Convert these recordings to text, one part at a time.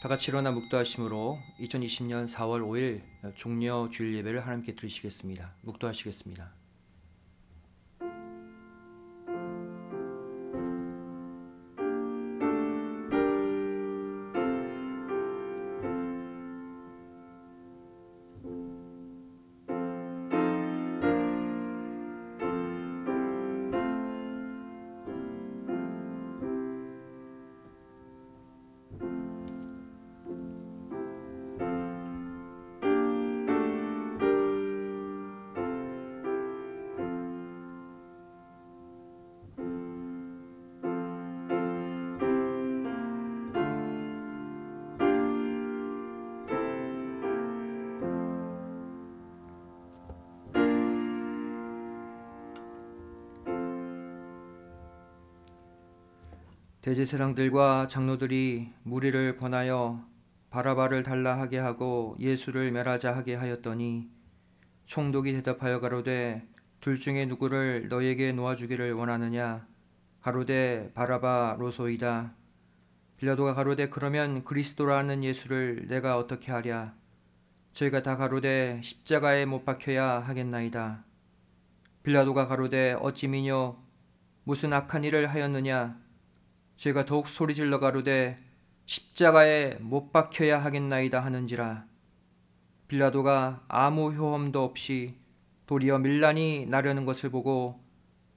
다같이 일어나 묵도하심으로 2020년 4월 5일 종려 주일 예배를 하나님께 드리시겠습니다. 묵도하시겠습니다. 바리새랑들과 장로들이 무리를 권하여 바라바를 달라하게 하고 예수를 멸하자 하게 하였더니 총독이 대답하여 가로되 둘 중에 누구를 너에게 놓아주기를 원하느냐 가로되 바라바로소이다 빌라도가 가로되 그러면 그리스도라는 예수를 내가 어떻게 하랴 저희가 다 가로되 십자가에 못 박혀야 하겠나이다 빌라도가 가로되 어찌 미뇨 무슨 악한 일을 하였느냐 제가 더욱 소리질러 가로되 십자가에 못 박혀야 하겠나이다 하는지라 빌라도가 아무 효험도 없이 도리어 밀란이 나려는 것을 보고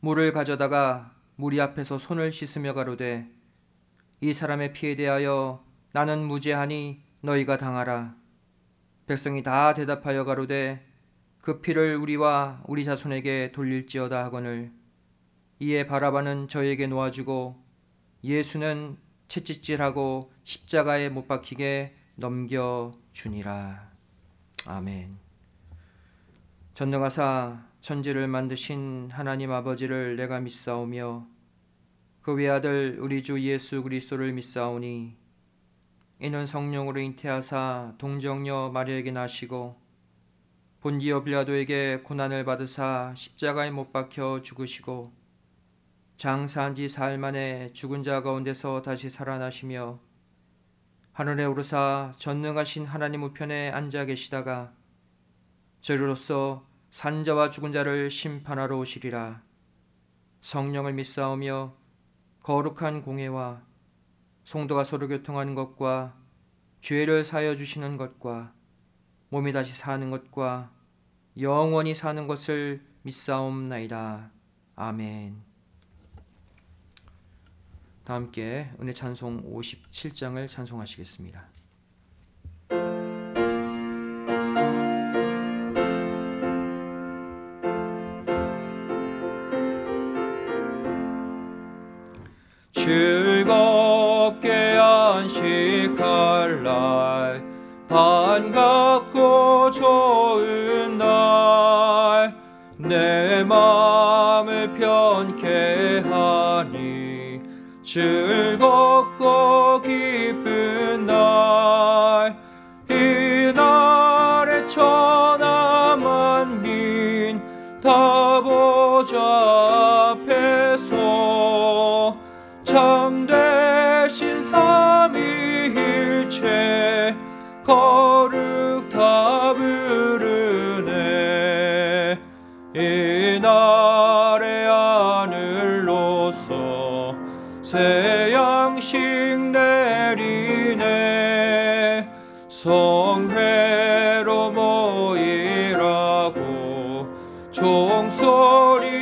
물을 가져다가 무리 앞에서 손을 씻으며 가로되 이 사람의 피에 대하여 나는 무죄하니 너희가 당하라 백성이 다 대답하여 가로되 그 피를 우리와 우리 자손에게 돌릴지어다 하거늘 이에 바라바는 저에게 놓아주고 예수는 채찍질하고 십자가에 못 박히게 넘겨 주니라. 아멘. 전능하사 천지를 만드신 하나님 아버지를 내가 믿사오며 그 외아들 우리 주 예수 그리스도를 믿사오니 이는 성령으로 잉태하사 동정녀 마리아에게 나시고 본디어 빌라도에게 고난을 받으사 십자가에 못 박혀 죽으시고 장사한 지 사흘 만에 죽은 자 가운데서 다시 살아나시며 하늘에 오르사 전능하신 하나님 우편에 앉아 계시다가 저로서 산자와 죽은 자를 심판하러 오시리라. 성령을 믿사오며 거룩한 공예와 성도가 서로 교통하는 것과 죄를 사여 주시는 것과 몸이 다시 사는 것과 영원히 사는 것을 믿사옵나이다. 아멘. 다 함께 은혜 찬송 57장을 찬송하시겠습니다. 즐겁게 안식할 날 반갑고 좋은 즐겁고 기쁜 날이날에 천하만민 다 보좌 앞에서 참되신 삼위일체 거룩다 부를 새 양식 내리네 성회로 모이라고 종소리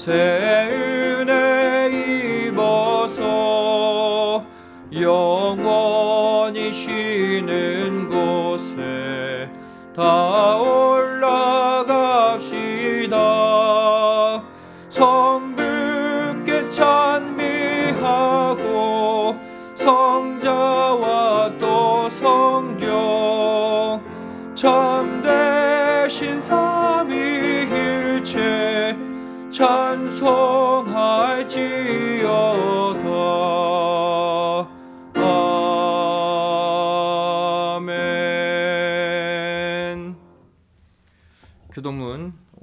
Say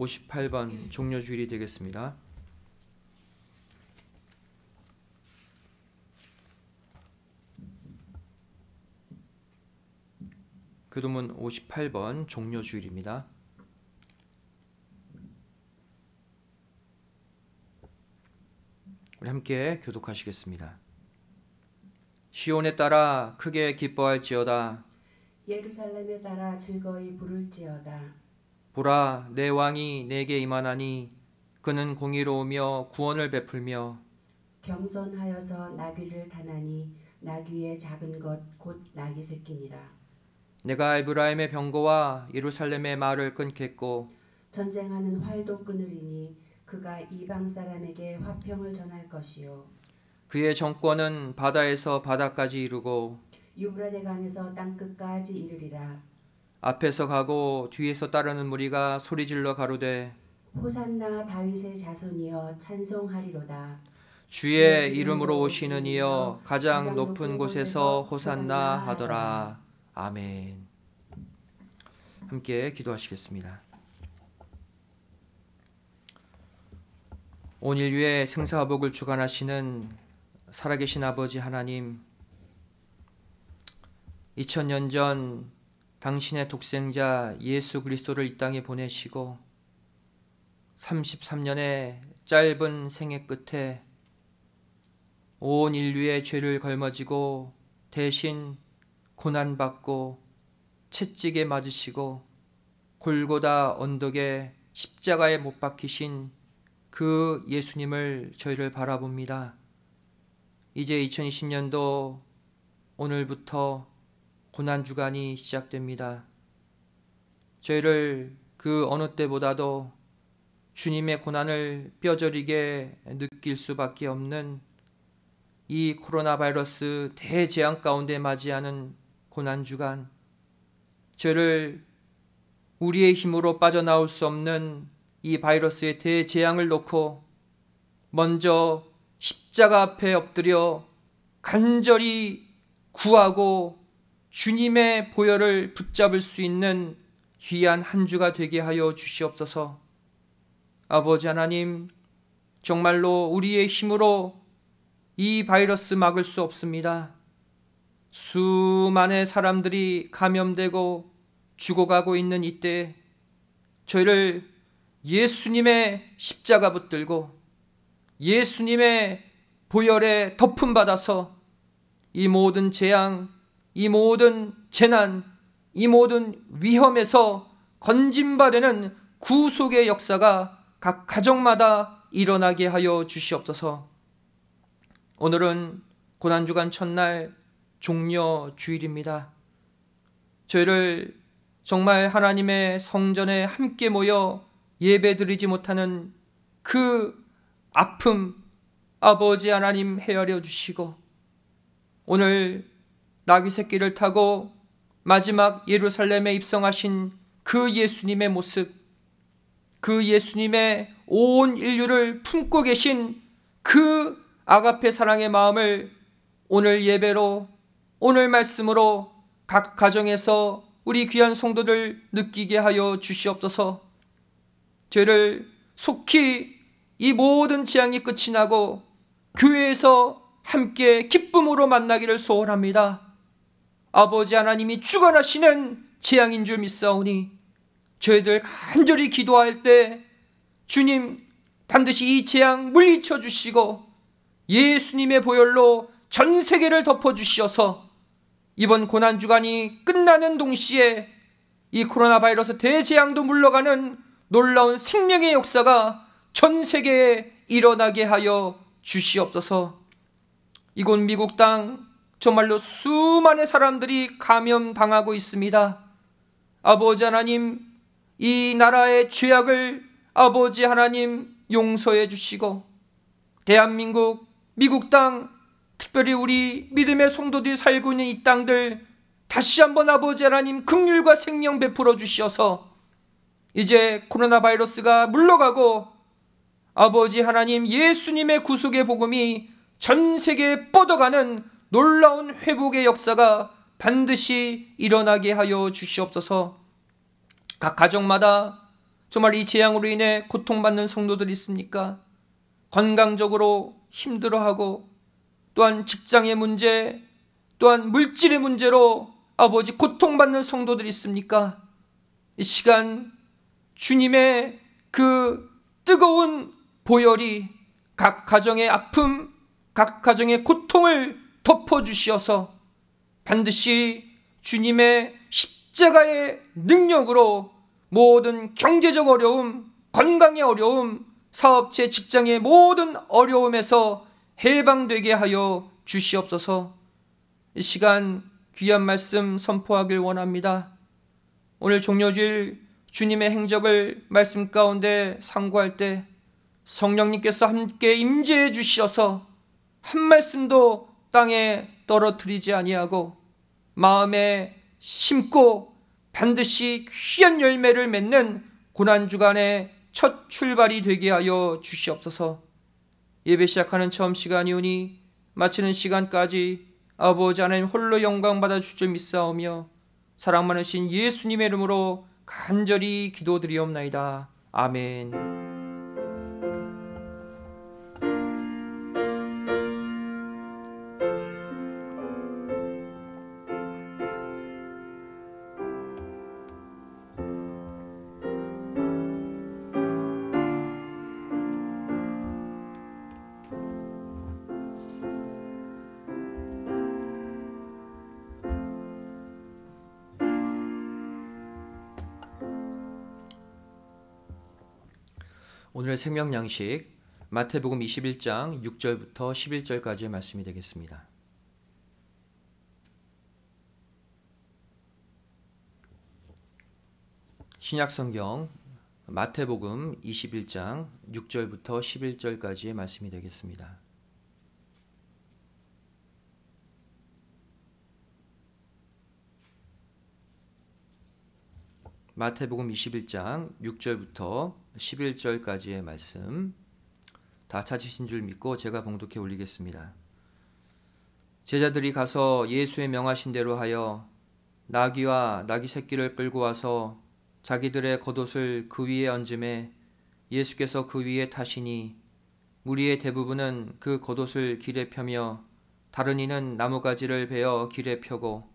58번 음. 종료 주일이 되겠습니다. 교도문 58번 종료 주일입니다. 우리 함께 교독하시겠습니다. 시온에 따라 크게 기뻐할지어다 예루살렘에 따라 즐거이 부를지어다 보라 내 왕이 내게 임하나니 그는 공의로우며 구원을 베풀며 경손하여서 나귀를 타나니 나귀의 작은 것곧 나귀 새끼니라 내가 에브라임의 병거와 예루살렘의 말을 끊겠고 전쟁하는 활도 끊으리니 그가 이방 사람에게 화평을 전할 것이요 그의 정권은 바다에서 바다까지 이르고 유브라데간에서 땅끝까지 이르리라 앞에서 가고 뒤에서 따르는 무리가 소리질러 가로되 호산나 다윗의 자손이여 찬송하리로다 주의 이름으로 오시는 이여 가장, 높은 곳에서 호산나 하더라 아멘 함께 기도하시겠습니다 온 인류의 생사복을 주관하시는 살아계신 아버지 하나님 2000년 전 당신의 독생자 예수 그리스도를 이 땅에 보내시고 33년의 짧은 생애 끝에 온 인류의 죄를 걸머지고 대신 고난받고 채찍에 맞으시고 골고다 언덕에 십자가에 못 박히신 그 예수님을 저희를 바라봅니다. 이제 2020년도 오늘부터 고난 주간이 시작됩니다. 저희를 그 어느 때보다도 주님의 고난을 뼈저리게 느낄 수밖에 없는 이 코로나 바이러스 대재앙 가운데 맞이하는 고난 주간 저를 우리의 힘으로 빠져나올 수 없는 이 바이러스의 대재앙을 놓고 먼저 십자가 앞에 엎드려 간절히 구하고 주님의 보혈을 붙잡을 수 있는 귀한 한 주가 되게 하여 주시옵소서. 아버지 하나님, 정말로 우리의 힘으로 이 바이러스 막을 수 없습니다. 수많은 사람들이 감염되고 죽어가고 있는 이때 저희를 예수님의 십자가 붙들고 예수님의 보혈에 덮음 받아서 이 모든 재앙, 이 모든 재난, 이 모든 위험에서 건진바되는 구속의 역사가 각 가정마다 일어나게 하여 주시옵소서. 오늘은 고난주간 첫날 종려 주일입니다. 저희를 정말 하나님의 성전에 함께 모여 예배드리지 못하는 그 아픔 아버지 하나님 헤아려 주시고 오늘 나귀 새끼를 타고 마지막 예루살렘에 입성하신 그 예수님의 모습, 그 예수님의 온 인류를 품고 계신 그 아가페 사랑의 마음을 오늘 예배로, 오늘 말씀으로 각 가정에서 우리 귀한 성도들 느끼게 하여 주시옵소서. 죄를 속히 이 모든 재앙이 끝이 나고 교회에서 함께 기쁨으로 만나기를 소원합니다. 아버지 하나님이 주관하시는 재앙인 줄 믿사오니 저희들 간절히 기도할 때 주님 반드시 이 재앙 물리쳐 주시고 예수님의 보혈로 전 세계를 덮어 주시어서 이번 고난 주간이 끝나는 동시에 이 코로나 바이러스 대재앙도 물러가는 놀라운 생명의 역사가 전 세계에 일어나게 하여 주시옵소서. 이곳 미국 땅 정말로 수많은 사람들이 감염당하고 있습니다. 아버지 하나님, 이 나라의 죄악을 아버지 하나님 용서해 주시고, 대한민국, 미국 땅, 특별히 우리 믿음의 성도들이 살고 있는 이 땅들, 다시 한번 아버지 하나님 극률과 생명 베풀어 주시어서, 이제 코로나 바이러스가 물러가고, 아버지 하나님 예수님의 구속의 복음이 전 세계에 뻗어가는 놀라운 회복의 역사가 반드시 일어나게 하여 주시옵소서. 각 가정마다 정말 이 재앙으로 인해 고통받는 성도들이 있습니까? 건강적으로 힘들어하고 또한 직장의 문제, 또한 물질의 문제로 아버지 고통받는 성도들이 있습니까? 이 시간 주님의 그 뜨거운 보혈이 각 가정의 아픔, 각 가정의 고통을 덮어주시어서 반드시 주님의 십자가의 능력으로 모든 경제적 어려움, 건강의 어려움, 사업체 직장의 모든 어려움에서 해방되게 하여 주시옵소서 이 시간 귀한 말씀 선포하길 원합니다. 오늘 종료주일 주님의 행적을 말씀 가운데 상고할 때 성령님께서 함께 임재해 주시어서 한 말씀도 땅에 떨어뜨리지 아니하고 마음에 심고 반드시 귀한 열매를 맺는 고난 주간의 첫 출발이 되게 하여 주시옵소서. 예배 시작하는 처음 시간이오니 마치는 시간까지 아버지 하나님 홀로 영광 받아 주줄 믿사오며 사랑 많으신 예수님의 이름으로 간절히 기도드리옵나이다. 아멘. 오늘 생명 양식 마태복음 21장 6절부터 11절까지의 말씀이 되겠습니다. 신약 성경 마태복음 21장 6절부터 11절까지의 말씀이 되겠습니다. 마태복음 21장 6절부터 11절까지의 말씀 다 찾으신 줄 믿고 제가 봉독해 올리겠습니다. 제자들이 가서 예수의 명하신 대로 하여 나귀와 나귀 새끼를 끌고 와서 자기들의 겉옷을 그 위에 얹음에 예수께서 그 위에 타시니 무리의 대부분은 그 겉옷을 길에 펴며 다른 이는 나뭇가지를 베어 길에 펴고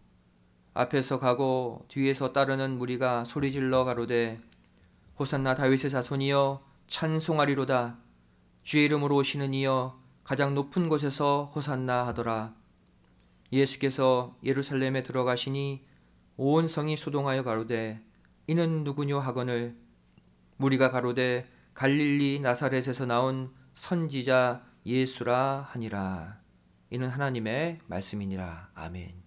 앞에서 가고 뒤에서 따르는 무리가 소리질러 가로되 호산나 다윗의 자손이여 찬송하리로다 주의 이름으로 오시는 이여 가장 높은 곳에서 호산나 하더라 예수께서 예루살렘에 들어가시니 온 성이 소동하여 가로되 이는 누구뇨 하거늘 무리가 가로되 갈릴리 나사렛에서 나온 선지자 예수라 하니라 이는 하나님의 말씀이니라 아멘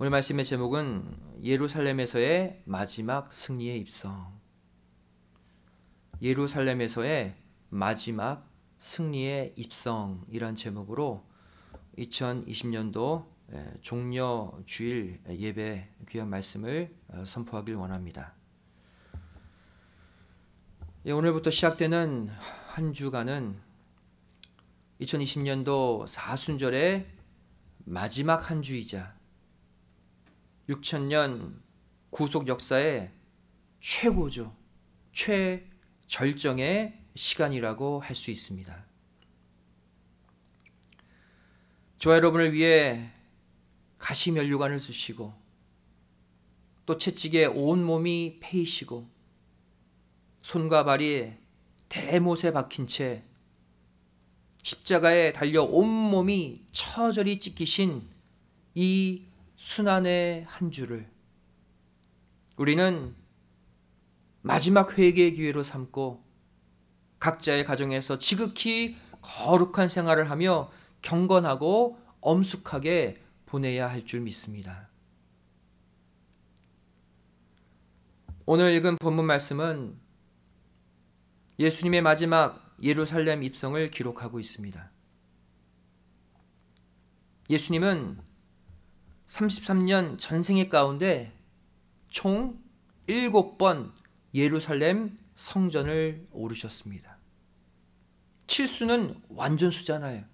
오늘 말씀의 제목은 예루살렘에서의 마지막 승리의 입성. 예루살렘에서의 마지막 승리의 입성이란 제목으로 2020년도 예, 종려 주일 예배 귀한 말씀을 어, 선포하길 원합니다. 예, 오늘부터 시작되는 한 주간은 2020년도 사순절의 마지막 한 주이자 6천년 구속 역사의 최고조, 최절정의 시간이라고 할 수 있습니다. 저와 여러분을 위해 가시면류관을 쓰시고 또 채찍에 온몸이 패이시고 손과 발이 대못에 박힌 채 십자가에 달려 온몸이 처절히 찢기신 이 순환의 한 주를 우리는 마지막 회개의 기회로 삼고 각자의 가정에서 지극히 거룩한 생활을 하며 경건하고 엄숙하게 보내야 할 줄 믿습니다. 오늘 읽은 본문 말씀은 예수님의 마지막 예루살렘 입성을 기록하고 있습니다. 예수님은 33년 전생의 가운데 총 7번 예루살렘 성전을 오르셨습니다. 칠수는 완전수잖아요.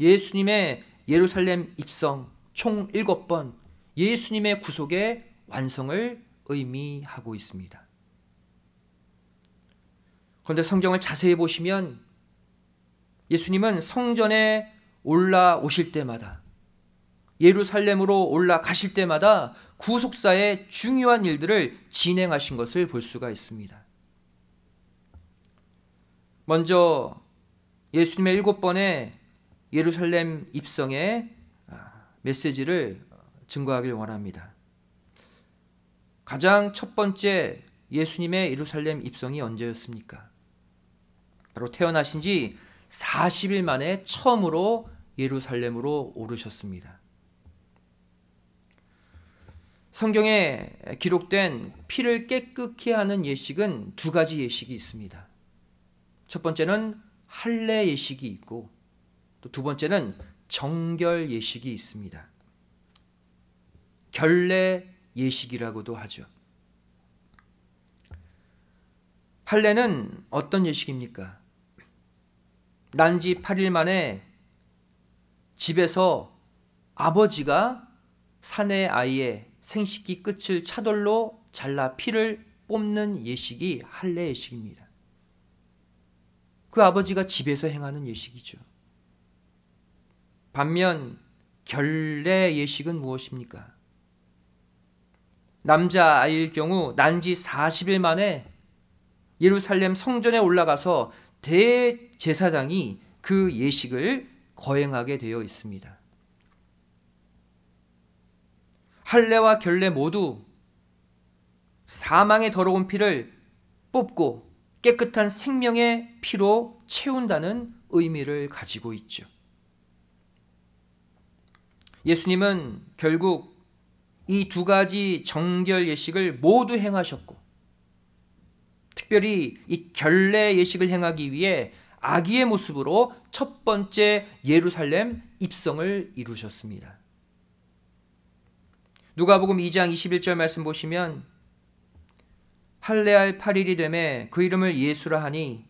예수님의 예루살렘 입성 총 7번 예수님의 구속의 완성을 의미하고 있습니다. 그런데 성경을 자세히 보시면 예수님은 성전에 올라오실 때마다 예루살렘으로 올라가실 때마다 구속사의 중요한 일들을 진행하신 것을 볼 수가 있습니다. 먼저 예수님의 일곱 번의 예루살렘 입성의 아, 메시지를 증거하길 원합니다. 가장 첫 번째 예수님의 예루살렘 입성이 언제였습니까? 바로 태어나신 지 40일 만에 처음으로 예루살렘으로 오르셨습니다. 성경에 기록된 피를 깨끗게 하는 예식은 두 가지 예식이 있습니다. 첫 번째는 할례 예식이 있고 또 두 번째는 정결 예식이 있습니다. 결례 예식이라고도 하죠. 할례는 어떤 예식입니까? 난지 8일 만에 집에서 아버지가 사내 아이의 생식기 끝을 차돌로 잘라 피를 뽑는 예식이 할례 예식입니다. 그 아버지가 집에서 행하는 예식이죠. 반면 결례 예식은 무엇입니까? 남자 아이일 경우 난 지 40일 만에 예루살렘 성전에 올라가서 대제사장이 그 예식을 거행하게 되어 있습니다. 할례와 결례 모두 사망의 더러운 피를 뽑고 깨끗한 생명의 피로 채운다는 의미를 가지고 있죠. 예수님은 결국 이 두 가지 정결 예식을 모두 행하셨고 특별히 이 결례 예식을 행하기 위해 아기의 모습으로 첫 번째 예루살렘 입성을 이루셨습니다. 누가복음 2장 21절 말씀 보시면 할례할 8일이 되매 그 이름을 예수라 하니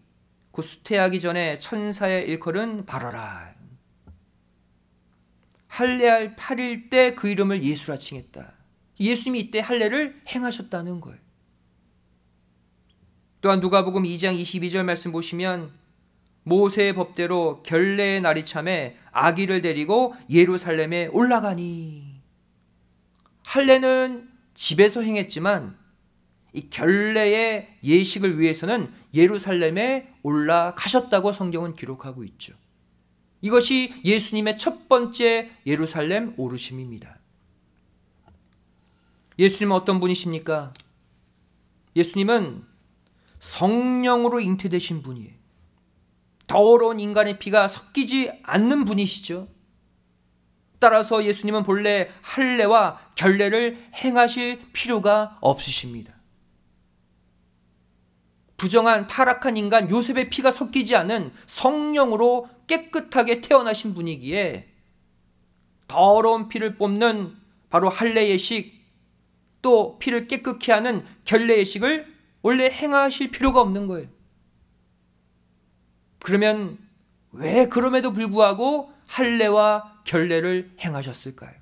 그 수태하기 전에 천사의 일컬은 바로라. 할례할 8일 때 그 이름을 예수라 칭했다. 예수님이 이때 할례를 행하셨다는 거예요. 또한 누가복음 2장 22절 말씀 보시면 모세의 법대로 결례의 날이 참에 아기를 데리고 예루살렘에 올라가니 할례는 집에서 행했지만 이 결례의 예식을 위해서는 예루살렘에 올라가셨다고 성경은 기록하고 있죠. 이것이 예수님의 첫 번째 예루살렘 오르심입니다. 예수님은 어떤 분이십니까? 예수님은 성령으로 잉태되신 분이에요. 더러운 인간의 피가 섞이지 않는 분이시죠. 따라서 예수님은 본래 할례와 결례를 행하실 필요가 없으십니다. 부정한 타락한 인간 요셉의 피가 섞이지 않은 성령으로 깨끗하게 태어나신 분이기에 더러운 피를 뽑는 바로 할례 예식 또 피를 깨끗케 하는 결례 예식을 원래 행하실 필요가 없는 거예요. 그러면 왜 그럼에도 불구하고 할례와 결례를 행하셨을까요?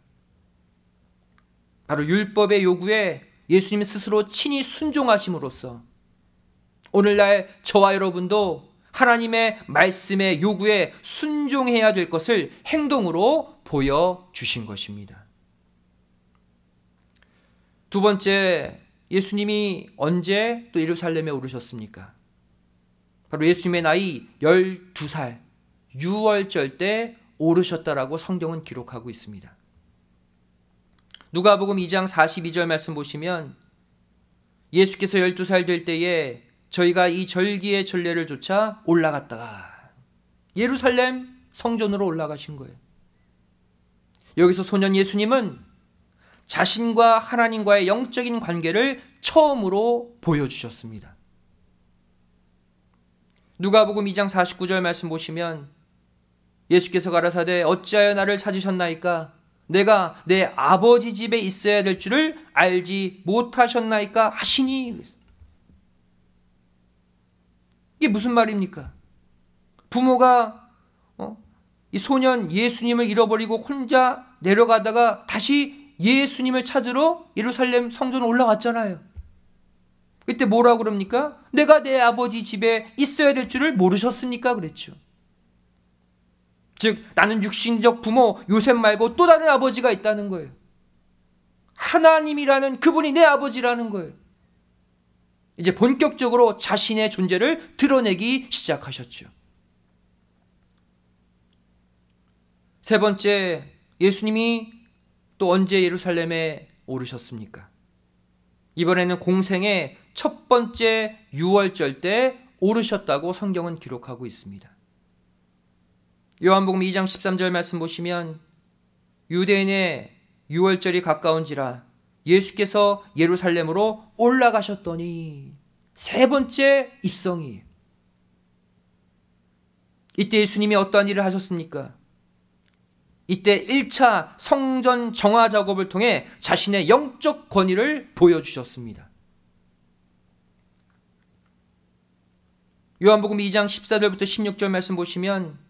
바로 율법의 요구에 예수님 스스로 친히 순종하심으로써 오늘날 저와 여러분도 하나님의 말씀의 요구에 순종해야 될 것을 행동으로 보여주신 것입니다. 두 번째, 예수님이 언제 또 예루살렘에 오르셨습니까? 바로 예수님의 나이 12살, 6월절 때 오르셨다라고 성경은 기록하고 있습니다. 누가복음 2장 42절 말씀 보시면 예수께서 12살 될 때에 저희가 이 절기의 전례를 조차 올라갔다가 예루살렘 성전으로 올라가신 거예요. 여기서 소년 예수님은 자신과 하나님과의 영적인 관계를 처음으로 보여주셨습니다. 누가복음 2장 49절 말씀 보시면 예수께서 가라사대 어찌하여 나를 찾으셨나이까 내가 내 아버지 집에 있어야 될 줄을 알지 못하셨나이까 하시니 이게 무슨 말입니까? 부모가 어? 이 소년 예수님을 잃어버리고 혼자 내려가다가 다시 예수님을 찾으러 예루살렘 성전 올라갔잖아요 그때 뭐라고 그럽니까? 내가 내 아버지 집에 있어야 될 줄을 모르셨습니까? 그랬죠. 즉 나는 육신적 부모 요셉 말고 또 다른 아버지가 있다는 거예요. 하나님이라는 그분이 내 아버지라는 거예요. 이제 본격적으로 자신의 존재를 드러내기 시작하셨죠. 세 번째, 예수님이 또 언제 예루살렘에 오르셨습니까? 이번에는 공생의 첫 번째 6월절 때 오르셨다고 성경은 기록하고 있습니다. 요한복음 2장 13절 말씀 보시면 유대인의 유월절이 가까운지라 예수께서 예루살렘으로 올라가셨더니 세 번째 입성이 이때 예수님이 어떠한 일을 하셨습니까? 이때 1차 성전 정화 작업을 통해 자신의 영적 권위를 보여주셨습니다. 요한복음 2장 14절부터 16절 말씀 보시면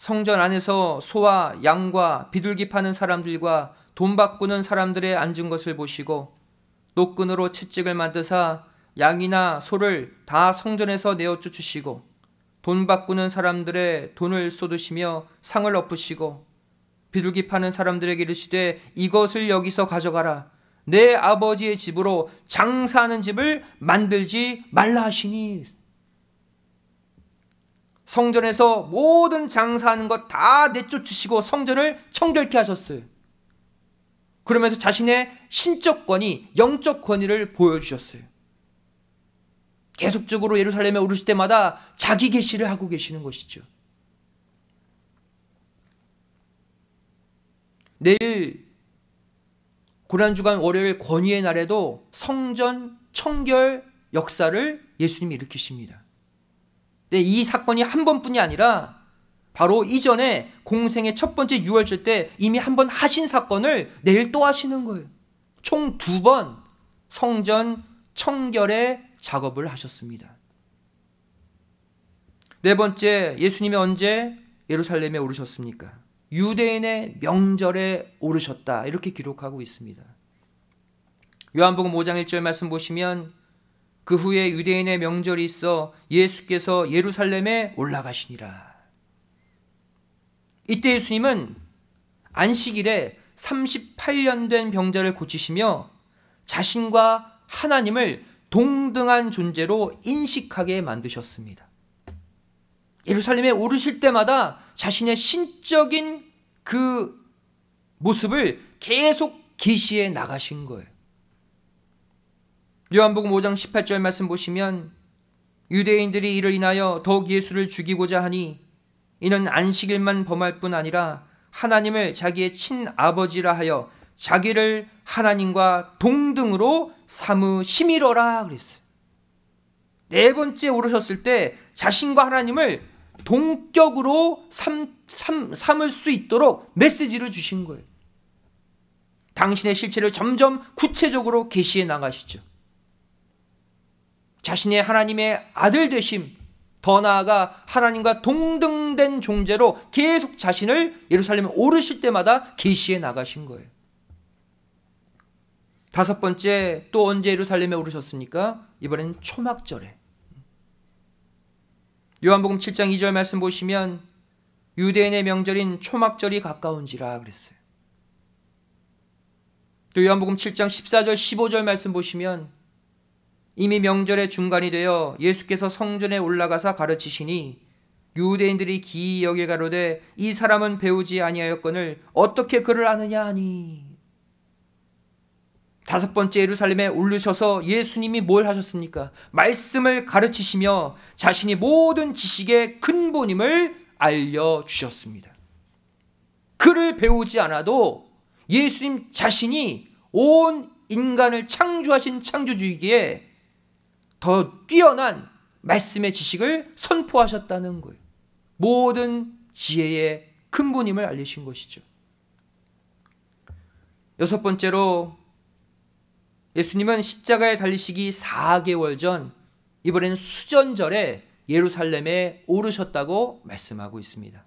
성전 안에서 소와 양과 비둘기 파는 사람들과 돈 바꾸는 사람들의 앉은 것을 보시고 노끈으로 채찍을 만드사 양이나 소를 다 성전에서 내어 쫓으시고 돈 바꾸는 사람들의 돈을 쏟으시며 상을 엎으시고 비둘기 파는 사람들에게 이르시되 이것을 여기서 가져가라 내 아버지의 집으로 장사하는 집을 만들지 말라 하시니 성전에서 모든 장사하는 것 다 내쫓으시고 성전을 청결케 하셨어요. 그러면서 자신의 신적 권위, 영적 권위를 보여주셨어요. 계속적으로 예루살렘에 오르실 때마다 자기 계시를 하고 계시는 것이죠. 내일 고난주간 월요일 권위의 날에도 성전 청결 역사를 예수님이 일으키십니다. 근이 네, 사건이 한 번뿐이 아니라 바로 이전에 공생의 첫 번째 유월절때 이미 한 번 하신 사건을 내일 또 하시는 거예요. 총 두 번 성전 청결의 작업을 하셨습니다. 네 번째, 예수님이 언제 예루살렘에 오르셨습니까? 유대인의 명절에 오르셨다. 이렇게 기록하고 있습니다. 요한복음 5장 1절 말씀 보시면 그 후에 유대인의 명절이 있어 예수께서 예루살렘에 올라가시니라. 이때 예수님은 안식일에 38년 된 병자를 고치시며 자신과 하나님을 동등한 존재로 인식하게 만드셨습니다. 예루살렘에 오르실 때마다 자신의 신적인 그 모습을 계속 계시해 나가신 거예요. 요한복음 5장 18절 말씀 보시면 유대인들이 이를 인하여 더욱 예수를 죽이고자 하니 이는 안식일만 범할 뿐 아니라 하나님을 자기의 친아버지라 하여 자기를 하나님과 동등으로 삼으심이러라 그랬어요. 네 번째 오르셨을 때 자신과 하나님을 동격으로 삼, 삼, 삼을 수 있도록 메시지를 주신 거예요. 당신의 실체를 점점 구체적으로 계시해 나가시죠. 자신의 하나님의 아들 되심, 더 나아가 하나님과 동등된 종재로 계속 자신을 예루살렘에 오르실 때마다 계시해 나가신 거예요. 다섯 번째 또 언제 예루살렘에 오르셨습니까? 이번에는 초막절에. 요한복음 7장 2절 말씀 보시면 유대인의 네 명절인 초막절이 가까운지라 그랬어요. 또 요한복음 7장 14절 15절 말씀 보시면 이미 명절의 중간이 되어 예수께서 성전에 올라가서 가르치시니 유대인들이 기이 여겨 가로되 이 사람은 배우지 아니하였거늘 어떻게 그를 아느냐 하니 다섯 번째 예루살렘에 올르셔서 예수님이 뭘 하셨습니까? 말씀을 가르치시며 자신이 모든 지식의 근본임을 알려 주셨습니다. 그를 배우지 않아도 예수님 자신이 온 인간을 창조하신 창조주이기에 더 뛰어난 말씀의 지식을 선포하셨다는 거예요. 모든 지혜의 근본임을 알리신 것이죠. 여섯 번째로 예수님은 십자가에 달리시기 4개월 전 이번에는 수전절에 예루살렘에 오르셨다고 말씀하고 있습니다.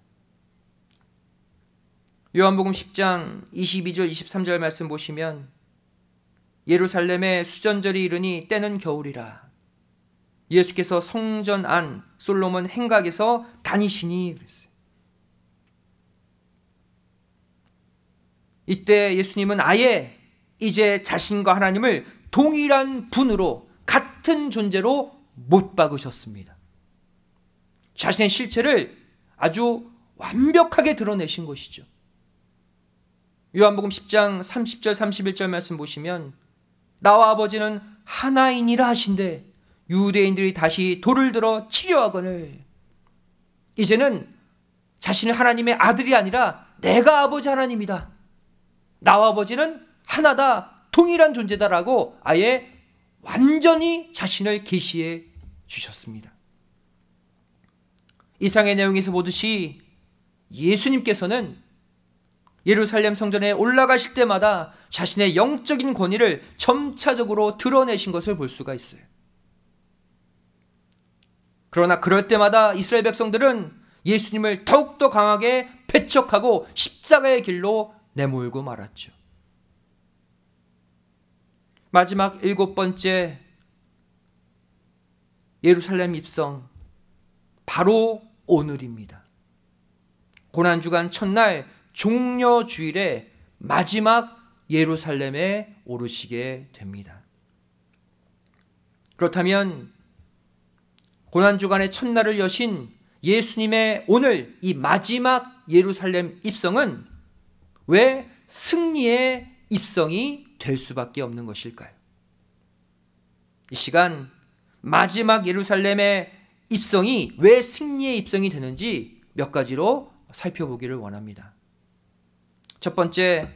요한복음 10장 22절 23절 말씀 보시면 예루살렘에 수전절이 이르니 때는 겨울이라 예수께서 성전 안 솔로몬 행각에서 다니시니 그랬어요. 이때 예수님은 아예 이제 자신과 하나님을 동일한 분으로 같은 존재로 못 박으셨습니다. 자신의 실체를 아주 완벽하게 드러내신 것이죠. 요한복음 10장 30절 31절 말씀 보시면 나와 아버지는 하나이라 하신데 유대인들이 다시 돌을 들어 치료하거늘 이제는 자신은 하나님의 아들이 아니라 내가 아버지 하나님이다. 나와 아버지는 하나다. 동일한 존재다라고 아예 완전히 자신을 계시해 주셨습니다. 이상의 내용에서 보듯이 예수님께서는 예루살렘 성전에 올라가실 때마다 자신의 영적인 권위를 점차적으로 드러내신 것을 볼 수가 있어요. 그러나 그럴 때마다 이스라엘 백성들은 예수님을 더욱더 강하게 배척하고 십자가의 길로 내몰고 말았죠. 마지막 일곱 번째 예루살렘 입성 바로 오늘입니다. 고난 주간 첫날 종려 주일에 마지막 예루살렘에 오르시게 됩니다. 그렇다면 고난주간의 첫날을 여신 예수님의 오늘 이 마지막 예루살렘 입성은 왜 승리의 입성이 될 수밖에 없는 것일까요? 이 시간 마지막 예루살렘의 입성이 왜 승리의 입성이 되는지 몇 가지로 살펴보기를 원합니다. 첫 번째,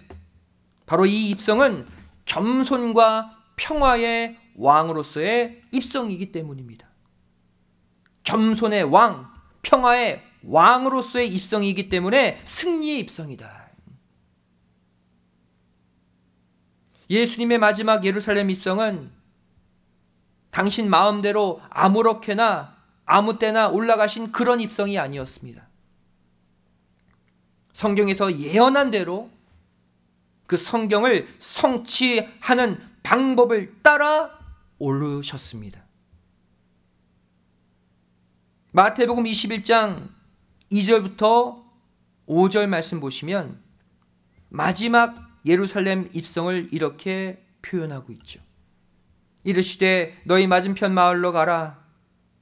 바로 이 입성은 겸손과 평화의 왕으로서의 입성이기 때문입니다. 겸손의 왕, 평화의 왕으로서의 입성이기 때문에 승리의 입성이다. 예수님의 마지막 예루살렘 입성은 당신 마음대로 아무렇게나 아무 때나 올라가신 그런 입성이 아니었습니다. 성경에서 예언한 대로 그 성경을 성취하는 방법을 따라 오르셨습니다. 마태복음 21장 2절부터 5절 말씀 보시면 마지막 예루살렘 입성을 이렇게 표현하고 있죠. 이르시되 너희 맞은편 마을로 가라.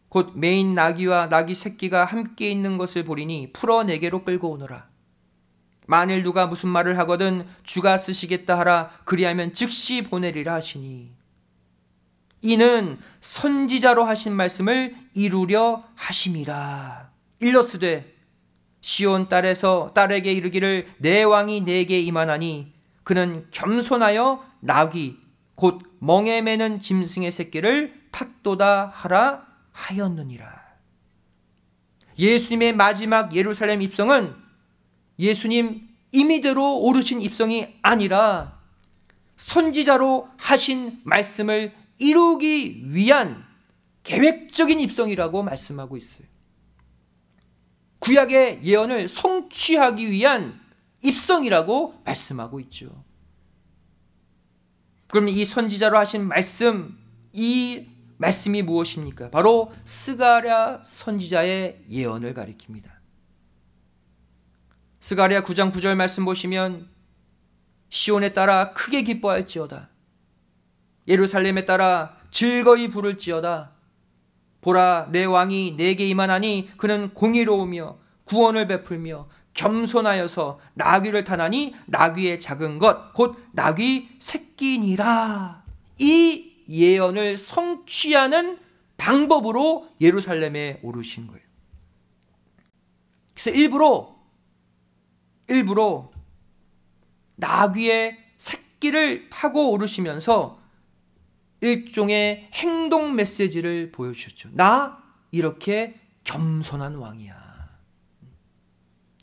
곧 메인 나귀와 나귀 새끼가 함께 있는 것을 보리니 풀어 내게로 끌고 오너라. 만일 누가 무슨 말을 하거든 주가 쓰시겠다 하라 그리하면 즉시 보내리라 하시니 이는 선지자로 하신 말씀을 이루려 하심이라. 일러스되 시온 딸에서 딸에게 이르기를 내 왕이 내게 임하나니 그는 겸손하여 낙이 곧 멍에 매는 짐승의 새끼를 탓도다 하라 하였느니라. 예수님의 마지막 예루살렘 입성은 예수님 임의대로 오르신 입성이 아니라 선지자로 하신 말씀을 이루기 위한 계획적인 입성이라고 말씀하고 있어요. 구약의 예언을 성취하기 위한 입성이라고 말씀하고 있죠. 그럼 이 선지자로 하신 말씀, 이 말씀이 무엇입니까? 바로 스가랴 선지자의 예언을 가리킵니다. 스가랴 9장 9절 말씀 보시면 시온에 따라 크게 기뻐할지어다. 예루살렘에 따라 즐거이 부를지어다. 보라 내 왕이 내게 임하나니 그는 공의로우며 구원을 베풀며 겸손하여서 나귀를 타나니 나귀의 작은 것 곧 나귀 새끼니라. 이 예언을 성취하는 방법으로 예루살렘에 오르신 거예요. 그래서 일부러 일부러 나귀의 새끼를 타고 오르시면서 일종의 행동 메시지를 보여주셨죠. 나 이렇게 겸손한 왕이야.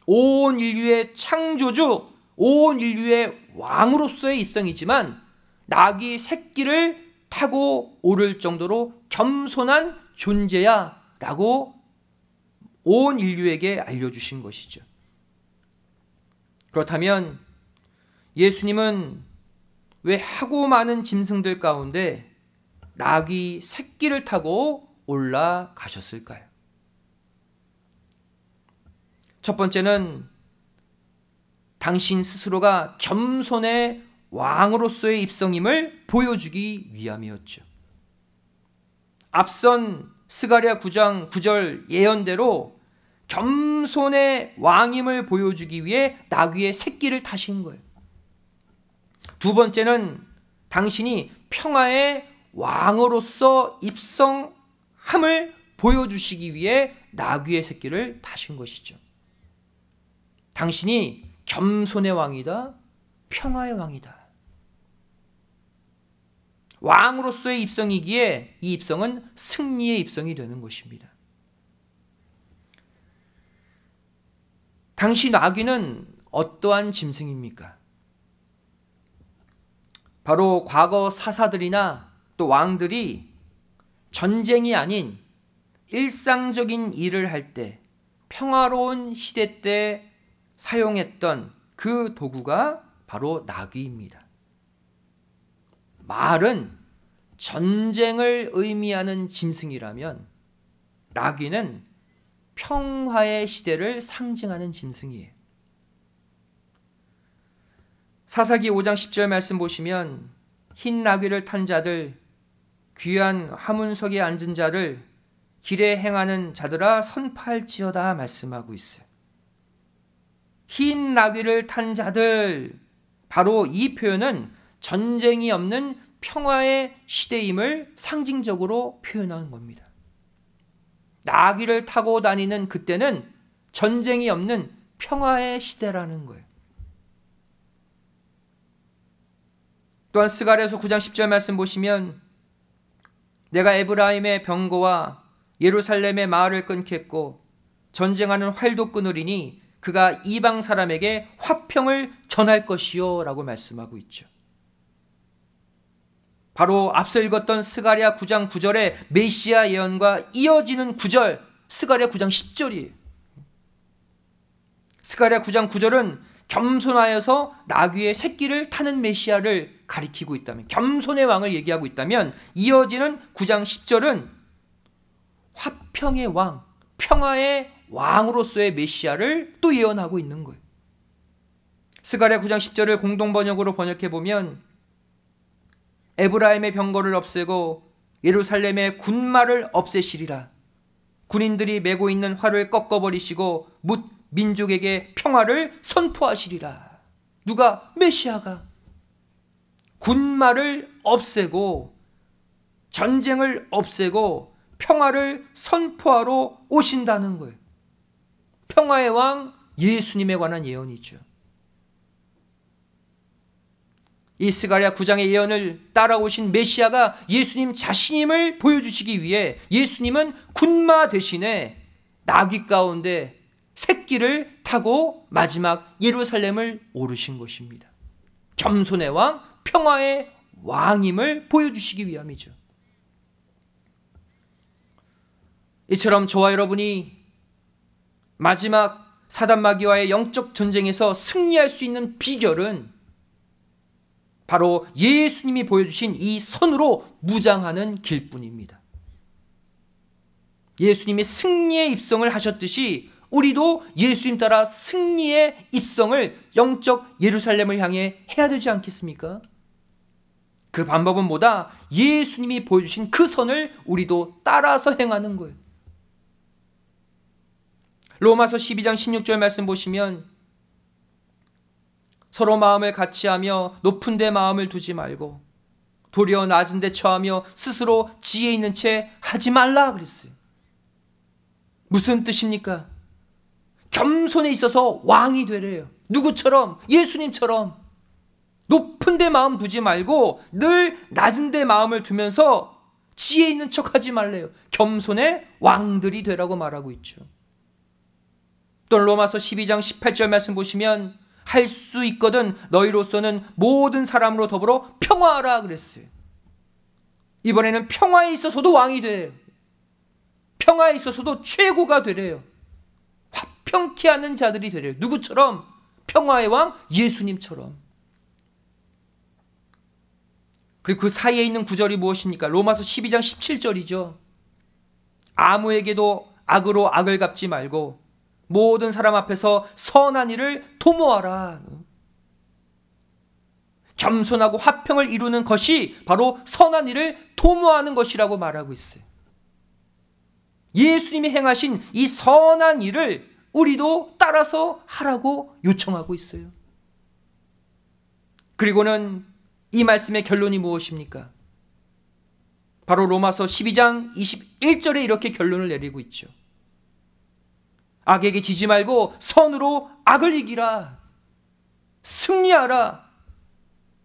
온 인류의 창조주, 온 인류의 왕으로서의 입성이지만 낙이 새끼를 타고 오를 정도로 겸손한 존재야 라고 온 인류에게 알려주신 것이죠. 그렇다면 예수님은 왜 하고 많은 짐승들 가운데 낙이 새끼를 타고 올라가셨을까요? 첫 번째는 당신 스스로가 겸손의 왕으로서의 입성임을 보여주기 위함이었죠. 앞선 스가랴 9장 9절 예언대로 겸손의 왕임을 보여주기 위해 나귀의 새끼를 타신 거예요. 두 번째는 당신이 평화의 왕으로서 입성함을 보여주시기 위해 나귀의 새끼를 다신 것이죠. 당신이 겸손의 왕이다, 평화의 왕이다. 왕으로서의 입성이기에 이 입성은 승리의 입성이 되는 것입니다. 당시 나귀는 어떠한 짐승입니까? 바로 과거 사사들이나 또 왕들이 전쟁이 아닌 일상적인 일을 할 때 평화로운 시대 때 사용했던 그 도구가 바로 나귀입니다. 말은 전쟁을 의미하는 짐승이라면 나귀는 평화의 시대를 상징하는 짐승이에요. 사사기 5장 10절 말씀 보시면 흰 나귀를 탄 자들 귀한 화문석에 앉은 자를 길에 행하는 자들아 선팔지어다 말씀하고 있어요. 흰 나귀를 탄 자들 바로 이 표현은 전쟁이 없는 평화의 시대임을 상징적으로 표현하는 겁니다. 나귀를 타고 다니는 그때는 전쟁이 없는 평화의 시대라는 거예요. 또한 스가랴서 9장 10절 말씀 보시면 내가 에브라임의 병거와 예루살렘의 마을을 끊겠고 전쟁하는 활도 끊으리니 그가 이방 사람에게 화평을 전할 것이요라고 말씀하고 있죠. 바로 앞서 읽었던 스가랴 9장 9절의 메시아 예언과 이어지는 9절 스가랴 9장 10절이에요. 스가랴 9장 9절은 겸손하여서 나귀의 새끼를 타는 메시아를 가리키고 있다면 겸손의 왕을 얘기하고 있다면 이어지는 9장 10절은 화평의 왕, 평화의 왕으로서의 메시아를 또 예언하고 있는 거예요. 스가랴 9장 10절을 공동 번역으로 번역해 보면 에브라임의 병거를 없애고 예루살렘의 군마를 없애시리라. 군인들이 메고 있는 활을 꺾어버리시고 뭇 민족에게 평화를 선포하시리라. 누가 메시아가 군말을 없애고 전쟁을 없애고 평화를 선포하러 오신다는 거예요. 평화의 왕 예수님에 관한 예언이죠. 이스가랴 9장의 예언을 따라오신 메시아가 예수님 자신임을 보여주시기 위해 예수님은 군마 대신에 나귀 가운데 새끼를 타고 마지막 예루살렘을 오르신 것입니다. 겸손의 왕, 평화의 왕임을 보여주시기 위함이죠. 이처럼 저와 여러분이 마지막 사단 마귀와의 영적 전쟁에서 승리할 수 있는 비결은 바로 예수님이 보여주신 이 선으로 무장하는 길뿐입니다. 예수님이 승리의 입성을 하셨듯이 우리도 예수님 따라 승리의 입성을 영적 예루살렘을 향해 해야 되지 않겠습니까? 그 방법은 뭐다? 예수님이 보여주신 그 선을 우리도 따라서 행하는 거예요. 로마서 12장 16절 말씀 보시면 서로 마음을 같이 하며 높은 데 마음을 두지 말고 도리어 낮은 데 처하며 스스로 지혜 있는 채 하지 말라 그랬어요. 무슨 뜻입니까? 겸손에 있어서 왕이 되래요. 누구처럼? 예수님처럼. 높은 데 마음 두지 말고 늘 낮은 데 마음을 두면서 지혜 있는 척 하지 말래요. 겸손의 왕들이 되라고 말하고 있죠. 또 로마서 12장 18절 말씀 보시면 할 수 있거든 너희로서는 모든 사람으로 더불어 평화하라 그랬어요. 이번에는 평화에 있어서도 왕이 돼요. 평화에 있어서도 최고가 되래요. 평케 하는 자들이 되려. 누구처럼? 평화의 왕 예수님처럼. 그리고 그 사이에 있는 구절이 무엇입니까? 로마서 12장 17절이죠. 아무에게도 악으로 악을 갚지 말고 모든 사람 앞에서 선한 일을 도모하라. 겸손하고 화평을 이루는 것이 바로 선한 일을 도모하는 것이라고 말하고 있어요. 예수님이 행하신 이 선한 일을 우리도 따라서 하라고 요청하고 있어요. 그리고는 이 말씀의 결론이 무엇입니까? 바로 로마서 12장 21절에 이렇게 결론을 내리고 있죠. 악에게 지지 말고 선으로 악을 이기라. 승리하라.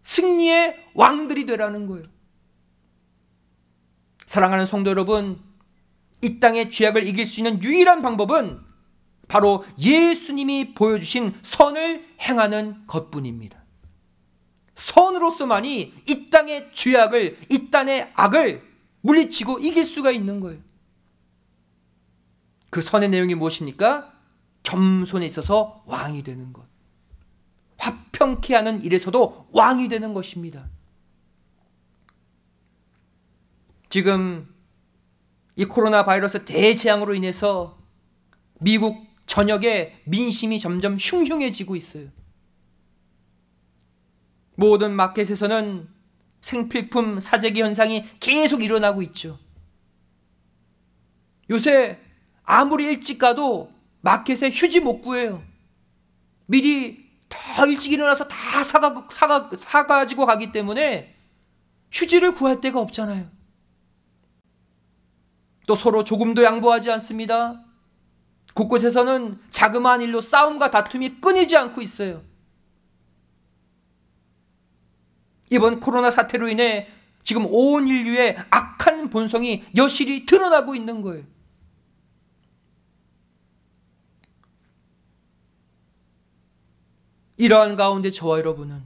승리의 왕들이 되라는 거예요. 사랑하는 성도 여러분, 이 땅의 죄악을 이길 수 있는 유일한 방법은 바로 예수님이 보여주신 선을 행하는 것뿐입니다. 선으로서만이 이 땅의 죄악을, 이 땅의 악을 물리치고 이길 수가 있는 거예요. 그 선의 내용이 무엇입니까? 겸손에 있어서 왕이 되는 것. 화평케 하는 일에서도 왕이 되는 것입니다. 지금 이 코로나 바이러스 대재앙으로 인해서 미국 저녁에 민심이 점점 흉흉해지고 있어요. 모든 마켓에서는 생필품 사재기 현상이 계속 일어나고 있죠. 요새 아무리 일찍 가도 마켓에 휴지 못 구해요. 미리 더 일찍 일어나서 다 사가, 사가, 사가지고 가기 때문에 휴지를 구할 데가 없잖아요. 또 서로 조금도 양보하지 않습니다. 곳곳에서는 자그마한 일로 싸움과 다툼이 끊이지 않고 있어요. 이번 코로나 사태로 인해 지금 온 인류의 악한 본성이 여실히 드러나고 있는 거예요. 이러한 가운데 저와 여러분은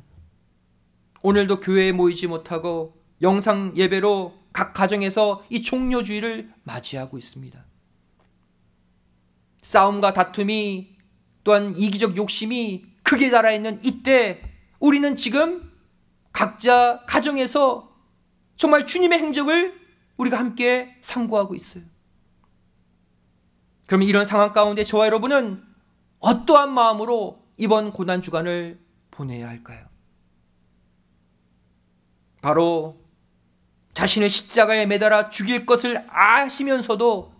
오늘도 교회에 모이지 못하고 영상 예배로 각 가정에서 이 종료주의를 맞이하고 있습니다. 싸움과 다툼이 또한 이기적 욕심이 크게 달아있는 이때 우리는 지금 각자 가정에서 정말 주님의 행적을 우리가 함께 상고하고 있어요. 그러면 이런 상황 가운데 저와 여러분은 어떠한 마음으로 이번 고난 주간을 보내야 할까요? 바로 자신을 십자가에 매달아 죽일 것을 아시면서도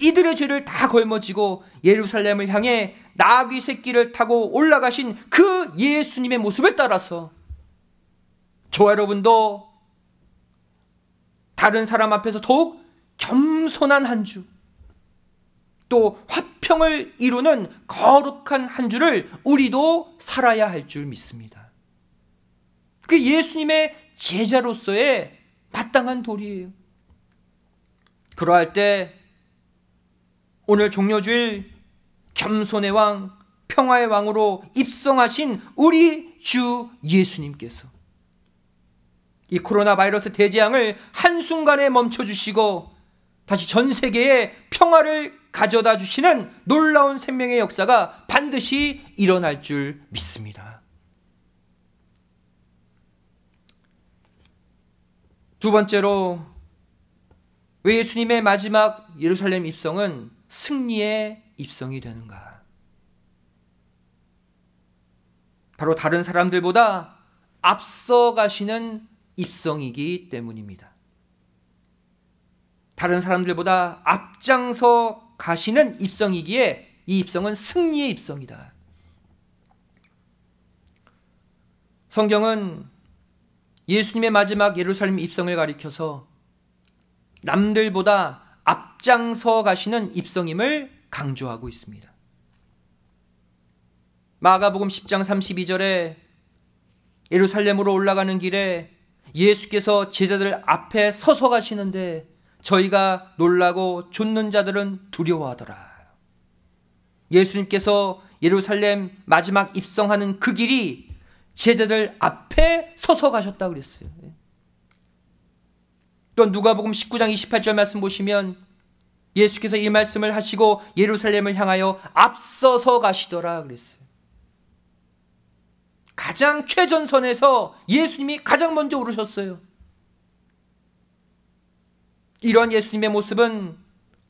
이들의 죄를 다 걸머지고 예루살렘을 향해 나귀 새끼를 타고 올라가신 그 예수님의 모습을 따라서 저 여러분도 다른 사람 앞에서 더욱 겸손한 한 주, 또 화평을 이루는 거룩한 한 주를 우리도 살아야 할 줄 믿습니다. 그 예수님의 제자로서의 마땅한 도리예요. 그러할 때 오늘 종려주일 겸손의 왕, 평화의 왕으로 입성하신 우리 주 예수님께서 이 코로나 바이러스 대재앙을 한순간에 멈춰주시고 다시 전 세계에 평화를 가져다 주시는 놀라운 생명의 역사가 반드시 일어날 줄 믿습니다. 두 번째로 예수님의 마지막 예루살렘 입성은 승리의 입성이 되는가? 바로 다른 사람들보다 앞서가시는 입성이기 때문입니다. 다른 사람들보다 앞장서 가시는 입성이기에 이 입성은 승리의 입성이다. 성경은 예수님의 마지막 예루살렘 입성을 가리켜서 남들보다 앞장서 가시는 입성임을 강조하고 있습니다. 마가복음 10장 32절에 예루살렘으로 올라가는 길에 예수께서 제자들 앞에 서서 가시는데 저희가 놀라고 쫓는 자들은 두려워하더라. 예수님께서 예루살렘 마지막 입성하는 그 길이 제자들 앞에 서서 가셨다 그랬어요. 또한 누가복음 19장 28절 말씀 보시면 예수께서 이 말씀을 하시고 예루살렘을 향하여 앞서서 가시더라 그랬어요. 가장 최전선에서 예수님이 가장 먼저 오르셨어요. 이러 예수님의 모습은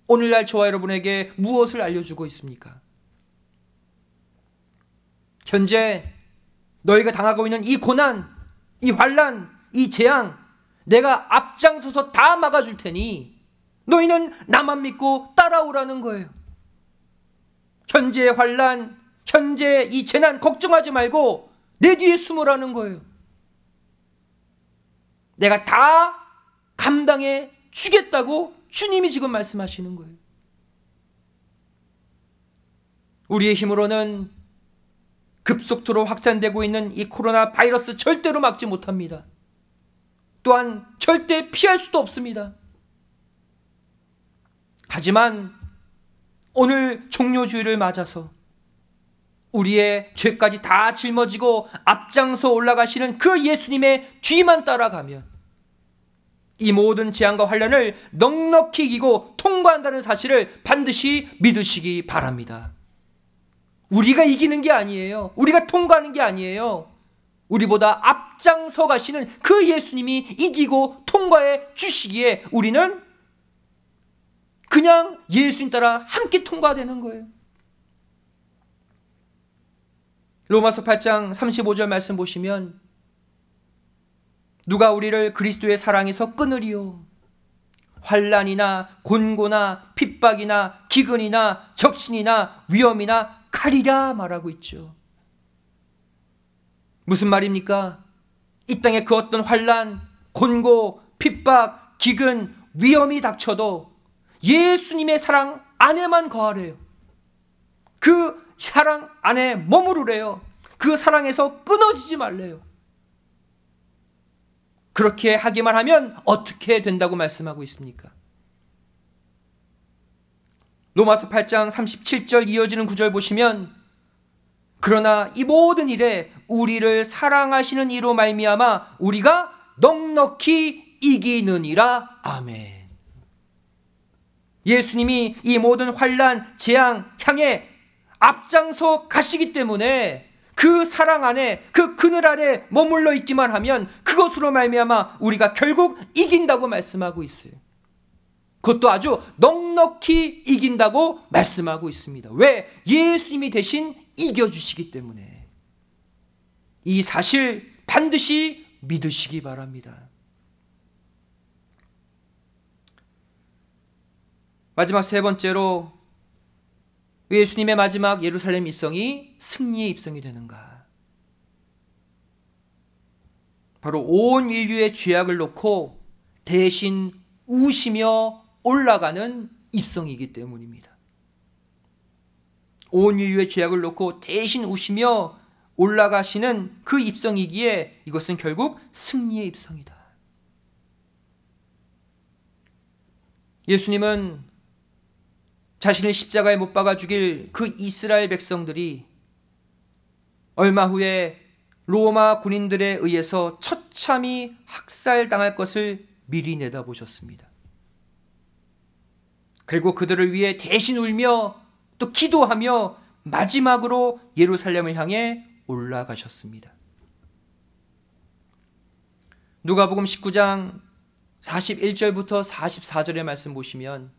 오늘날 저와 여러분에게 무엇을 알려주고 있습니까? 현재 너희가 당하고 있는 이 고난, 이 환란, 이 재앙, 내가 앞장서서 다 막아줄 테니 너희는 나만 믿고 따라오라는 거예요. 현재의 환란, 현재의 이 재난 걱정하지 말고 내 뒤에 숨으라는 거예요. 내가 다 감당해 주겠다고 주님이 지금 말씀하시는 거예요. 우리의 힘으로는 급속도로 확산되고 있는 이 코로나 바이러스 절대로 막지 못합니다. 또한 절대 피할 수도 없습니다. 하지만 오늘 종료주의를 맞아서 우리의 죄까지 다 짊어지고 앞장서 올라가시는 그 예수님의 뒤만 따라가면 이 모든 재앙과 환란을 넉넉히 이기고 통과한다는 사실을 반드시 믿으시기 바랍니다. 우리가 이기는 게 아니에요. 우리가 통과하는 게 아니에요. 우리보다 앞장서 가시는 그 예수님이 이기고 통과해 주시기에 우리는 그냥 예수님 따라 함께 통과되는 거예요. 로마서 8장 35절 말씀 보시면 누가 우리를 그리스도의 사랑에서 끊으리요 환란이나 곤고나 핍박이나 기근이나 적신이나 위험이나 칼이라 말하고 있죠. 무슨 말입니까? 이 땅의 그 어떤 환란, 곤고, 핍박, 기근, 위험이 닥쳐도 예수님의 사랑 안에만 거하래요. 그 사랑 안에 머무르래요. 그 사랑에서 끊어지지 말래요. 그렇게 하기만 하면 어떻게 된다고 말씀하고 있습니까? 로마서 8장 37절 이어지는 구절 보시면 그러나 이 모든 일에 우리를 사랑하시는 이로 말미암아 우리가 넉넉히 이기느니라. 아멘. 예수님이 이 모든 환란, 재앙, 향해 앞장서 가시기 때문에 그 사랑 안에 그 그늘 아래 머물러 있기만 하면 그것으로 말미암아 우리가 결국 이긴다고 말씀하고 있어요. 그것도 아주 넉넉히 이긴다고 말씀하고 있습니다. 왜? 예수님이 대신 이겨주시기 때문에 이 사실 반드시 믿으시기 바랍니다. 마지막 세 번째로 예수님의 마지막 예루살렘 입성이 승리의 입성이 되는가? 바로 온 인류의 죄악을 놓고 대신 우시며 올라가는 입성이기 때문입니다. 온 인류의 죄악을 놓고 대신 우시며 올라가시는 그 입성이기에 이것은 결국 승리의 입성이다. 예수님은 자신을 십자가에 못 박아 죽일 그 이스라엘 백성들이 얼마 후에 로마 군인들에 의해서 처참히 학살당할 것을 미리 내다보셨습니다. 그리고 그들을 위해 대신 울며 또 기도하며 마지막으로 예루살렘을 향해 올라가셨습니다. 누가복음 19장 41절부터 44절의 말씀 보시면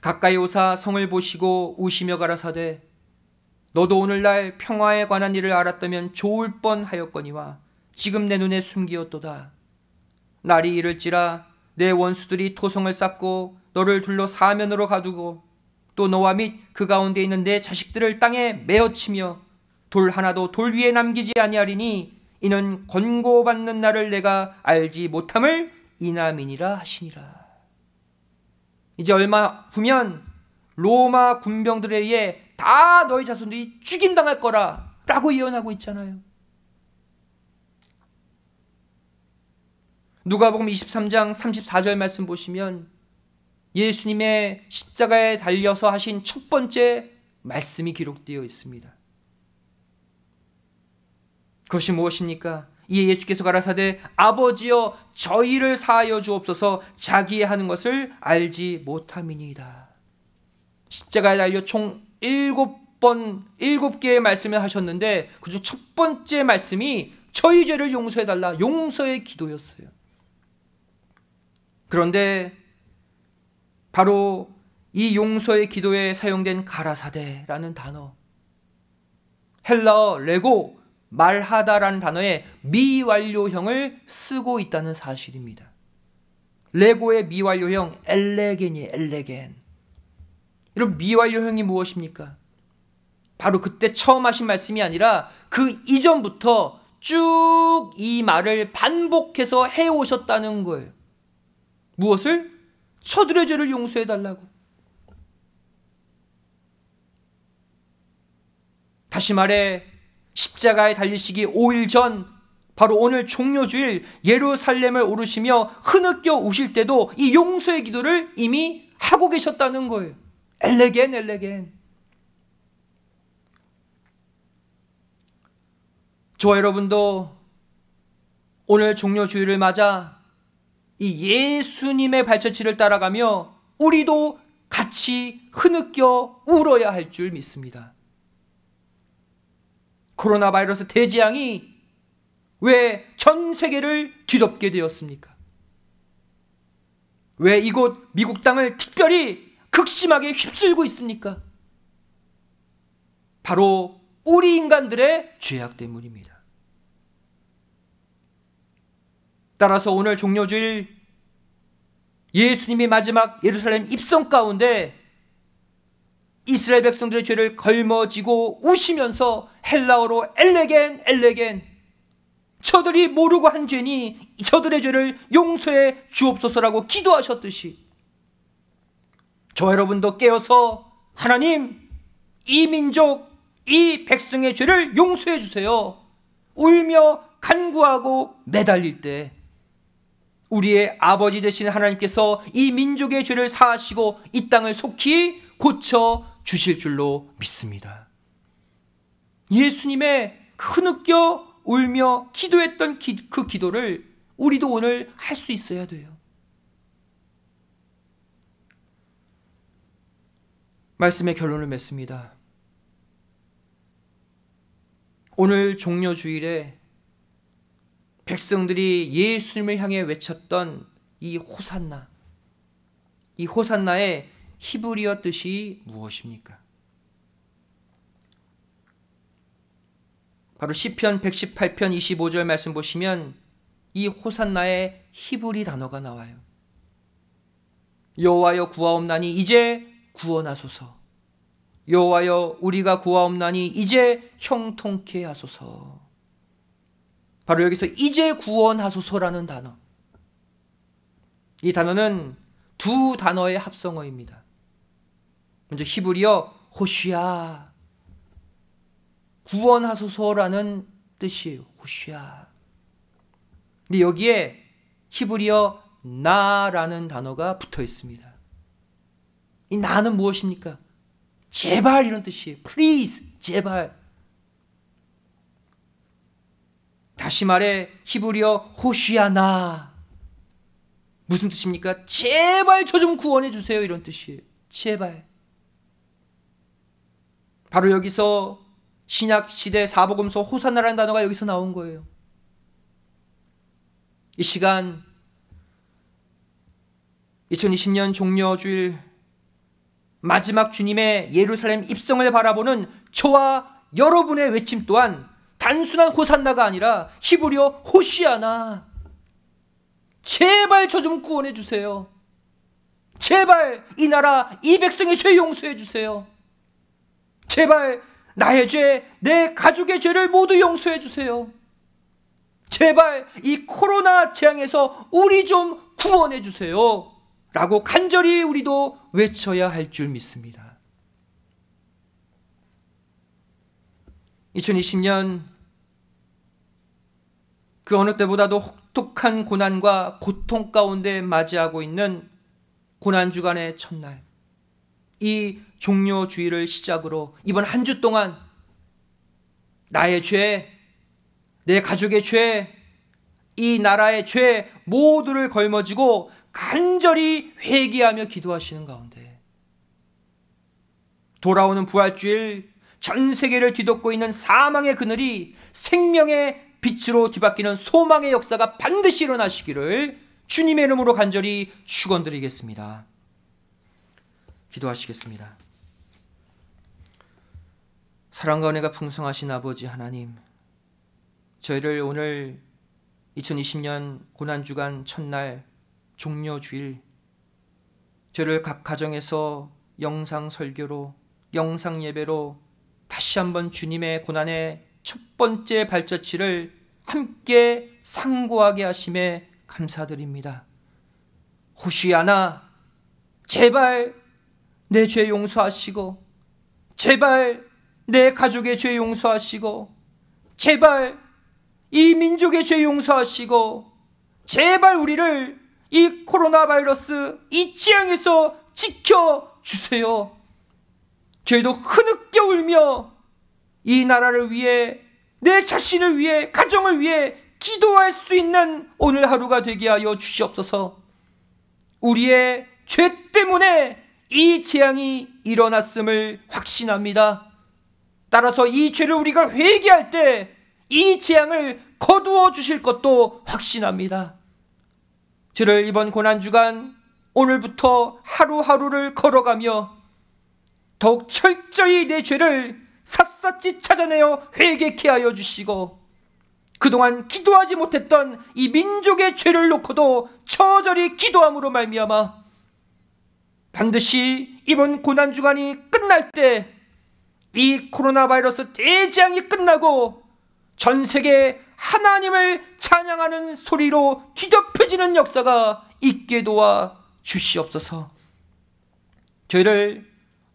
가까이 오사 성을 보시고 우시며 가라사대 너도 오늘날 평화에 관한 일을 알았다면 좋을 뻔하였거니와 지금 내 눈에 숨기었도다 날이 이를지라 내 원수들이 토성을 쌓고 너를 둘러 사면으로 가두고 또 너와 및 그 가운데 있는 내 자식들을 땅에 메어치며 돌 하나도 돌 위에 남기지 아니하리니 이는 권고받는 날을 내가 알지 못함을 이남이니라 하시니라. 이제 얼마 후면 로마 군병들에 의해 다 너희 자손들이 죽임당할 거라 라고 예언하고 있잖아요. 누가복음 23장 34절 말씀 보시면 예수님의 십자가에 달려서 하신 첫 번째 말씀이 기록되어 있습니다. 그것이 무엇입니까? 이에 예수께서 가라사대 아버지여 저희를 사하여 주옵소서 자기의 하는 것을 알지 못함이니이다. 십자가에 달려 총 일곱 번 일곱 개의 말씀을 하셨는데 그 중 첫 번째 말씀이 저희 죄를 용서해 달라 용서의 기도였어요. 그런데 바로 이 용서의 기도에 사용된 가라사대라는 단어. 헬라어 레고 말하다라는 단어의 미완료형을 쓰고 있다는 사실입니다. 레고의 미완료형 엘레겐이 엘레겐. 이런 미완료형이 무엇입니까? 바로 그때 처음 하신 말씀이 아니라 그 이전부터 쭉 이 말을 반복해서 해오셨다는 거예요. 무엇을? 서둘의 죄를 용서해 달라고. 다시 말해 십자가에 달리시기 5일 전 바로 오늘 종료주일 예루살렘을 오르시며 흐느껴 우실 때도 이 용서의 기도를 이미 하고 계셨다는 거예요. 엘레겐 엘레겐. 저 여러분도 오늘 종료주일을 맞아 이 예수님의 발자취를 따라가며 우리도 같이 흐느껴 울어야 할 줄 믿습니다. 코로나 바이러스 대지양이 왜 전 세계를 뒤덮게 되었습니까? 왜 이곳 미국 땅을 특별히 극심하게 휩쓸고 있습니까? 바로 우리 인간들의 죄악 때문입니다. 따라서 오늘 종료주일 예수님이 마지막 예루살렘 입성 가운데 이스라엘 백성들의 죄를 걸머지고 우시면서 헬라어로 엘레겐 엘레겐 저들이 모르고 한 죄니 저들의 죄를 용서해 주옵소서라고 기도하셨듯이 저 여러분도 깨어서 하나님 이 민족 이 백성의 죄를 용서해 주세요. 울며 간구하고 매달릴 때 우리의 아버지 되신 하나님께서 이 민족의 죄를 사하시고 이 땅을 속히 고쳐 주실 줄로 믿습니다. 예수님의 흐느껴 울며 기도했던 기, 그 기도를 우리도 오늘 할 수 있어야 돼요. 말씀의 결론을 맺습니다. 오늘 종려 주일에 백성들이 예수님을 향해 외쳤던 이 호산나 이 호산나의 히브리어 뜻이 무엇입니까? 바로 시편 118편 25절 말씀 보시면 이 호산나의 히브리 단어가 나와요. 여호와여 구하옵나니 이제 구원하소서. 여호와여 우리가 구하옵나니 이제 형통케 하소서. 바로 여기서 이제 구원하소서라는 단어. 이 단어는 두 단어의 합성어입니다. 먼저 히브리어 호시아 구원하소서라는 뜻이 호시아. 근데 여기에 히브리어 나라는 단어가 붙어 있습니다. 이 나는 무엇입니까? 제발 이런 뜻이에요. please 제발 다시 말해 히브리어 호시아나 무슨 뜻입니까? 제발 저 좀 구원해 주세요 이런 뜻이에요. 제발. 바로 여기서 신약 시대 사복음서 호산나라는 단어가 여기서 나온 거예요. 이 시간 2020년 종려 주일 마지막 주님의 예루살렘 입성을 바라보는 저와 여러분의 외침 또한 단순한 호산나가 아니라 히브리어 호시아나. 제발 저 좀 구원해 주세요. 제발 이 나라 이 백성의 죄 용서해 주세요. 제발 나의 죄, 내 가족의 죄를 모두 용서해 주세요. 제발 이 코로나 재앙에서 우리 좀 구원해 주세요. 라고 간절히 우리도 외쳐야 할 줄 믿습니다. 2020년 그 어느 때보다도 혹독한 고난과 고통 가운데 맞이하고 있는 고난 주간의 첫날 이 종료 주의를 시작으로 이번 한 주 동안 나의 죄, 내 가족의 죄, 이 나라의 죄 모두를 걸머쥐고 간절히 회개하며 기도하시는 가운데 돌아오는 부활주일 전 세계를 뒤덮고 있는 사망의 그늘이 생명의 빛으로 뒤바뀌는 소망의 역사가 반드시 일어나시기를 주님의 이름으로 간절히 축원드리겠습니다. 기도하시겠습니다. 사랑과 은혜가 풍성하신 아버지 하나님, 저희를 오늘 2020년 고난주간 첫날 종료주일, 저를 각 가정에서 영상 설교로, 영상 예배로 다시 한번 주님의 고난의 첫 번째 발자취를 함께 상고하게 하심에 감사드립니다. 호시아나 제발 내 죄 용서하시고 제발 내 가족의 죄 용서하시고 제발 이 민족의 죄 용서하시고 제발 우리를 이 코로나 바이러스 이 지향에서 지켜 주세요. 저희도 흐느껴 울며 이 나라를 위해 내 자신을 위해 가정을 위해 기도할 수 있는 오늘 하루가 되게 하여 주시옵소서. 우리의 죄 때문에 이 재앙이 일어났음을 확신합니다. 따라서 이 죄를 우리가 회개할 때 이 재앙을 거두어 주실 것도 확신합니다. 저를 이번 고난주간 오늘부터 하루하루를 걸어가며 더욱 철저히 내 죄를 샅샅이 찾아내어 회개케 하여 주시고 그동안 기도하지 못했던 이 민족의 죄를 놓고도 처절히 기도함으로 말미암아 반드시 이번 고난 주간이 끝날 때 이 코로나 바이러스 대지앙이 끝나고 전 세계 하나님을 찬양하는 소리로 뒤덮여지는 역사가 있게 도와 주시옵소서. 저희를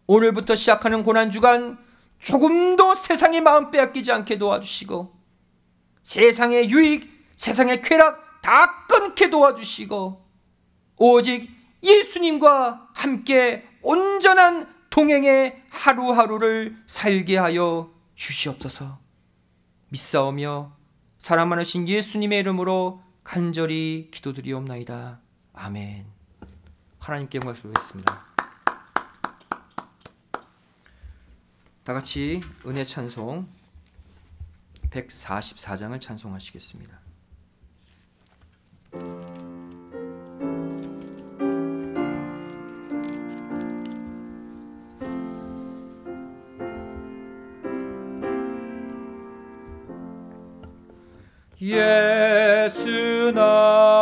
오늘부터 시작하는 고난 주간 조금도 세상의 마음 빼앗기지 않게 도와주시고 세상의 유익, 세상의 쾌락 다 끊게 도와주시고 오직 예수님과 함께 온전한 동행의 하루하루를 살게 하여 주시옵소서. 믿사오며 사랑하신 예수님의 이름으로 간절히 기도드리옵나이다. 아멘. 하나님께 영광을 돌리겠습니다. 다 같이 은혜 찬송 144장을 찬송하시겠습니다. 예수 나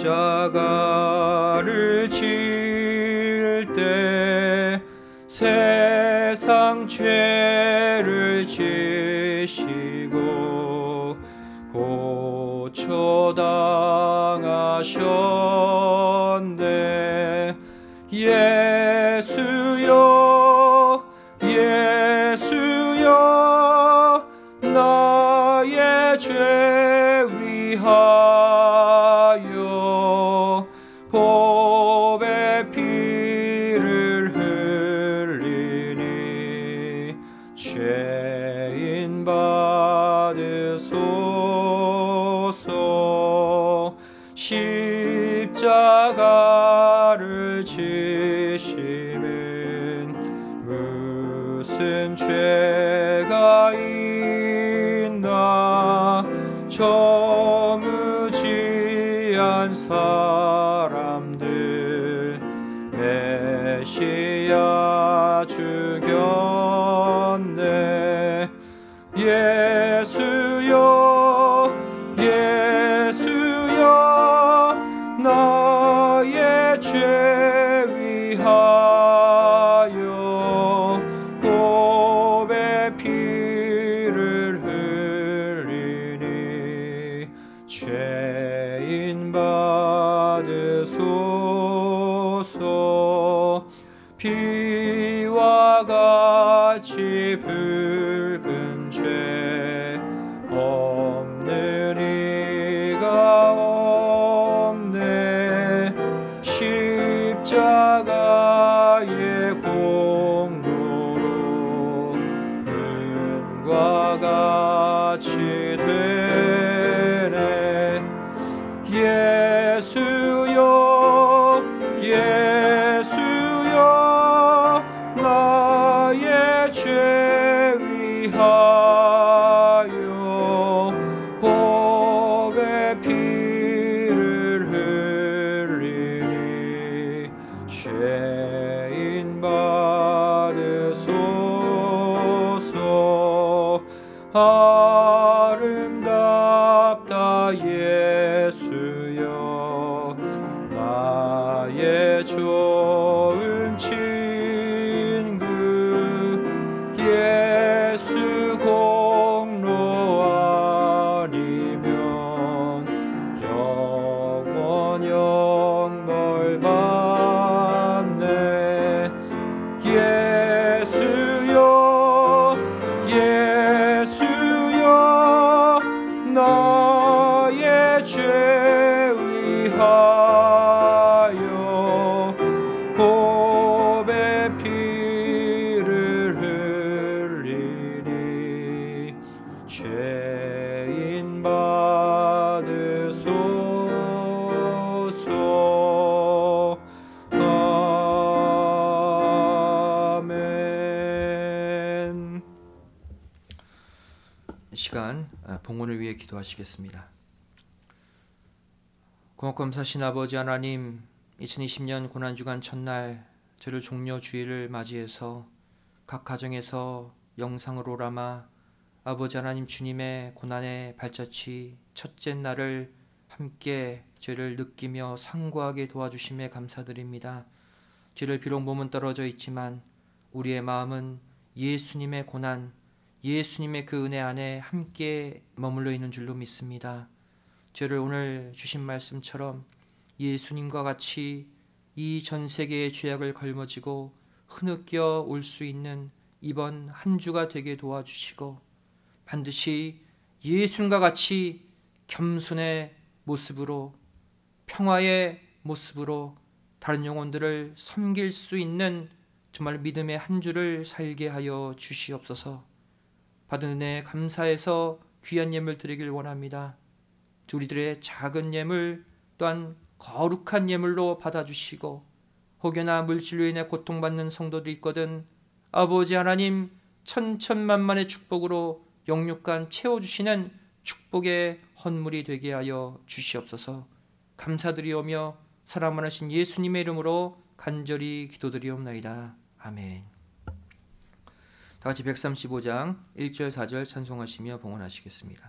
십자가를 질때 세상 죄를 지시고 고초당하셨 기도드리겠습니다. 공학검사신 아버지 하나님 2020년 고난주간 첫날 저를 종료 주일을 맞이해서 각 가정에서 영상으로라마 아버지 하나님 주님의 고난의 발자취 첫째 날을 함께 죄를 느끼며 상고하게 도와주심에 감사드립니다. 죄를 비록 몸은 떨어져 있지만 우리의 마음은 예수님의 고난 예수님의 그 은혜 안에 함께 머물러 있는 줄로 믿습니다. 저를 오늘 주신 말씀처럼 예수님과 같이 이 전 세계의 죄악을 걸머지고 흐느껴 올 수 있는 이번 한 주가 되게 도와주시고 반드시 예수님과 같이 겸손의 모습으로 평화의 모습으로 다른 영혼들을 섬길 수 있는 정말 믿음의 한 주를 살게 하여 주시옵소서. 받은 은혜 감사해서 귀한 예물 드리길 원합니다. 우리들의 작은 예물 또한 거룩한 예물로 받아주시고 혹여나 물질로 인해 고통받는 성도들 있거든 아버지 하나님 천천만만의 축복으로 영육간 채워주시는 축복의 헌물이 되게 하여 주시옵소서 감사드리오며 사랑하신 예수님의 이름으로 간절히 기도드리옵나이다. 아멘 다 같이 135장 1절 4절 찬송하시며 봉헌하시겠습니다.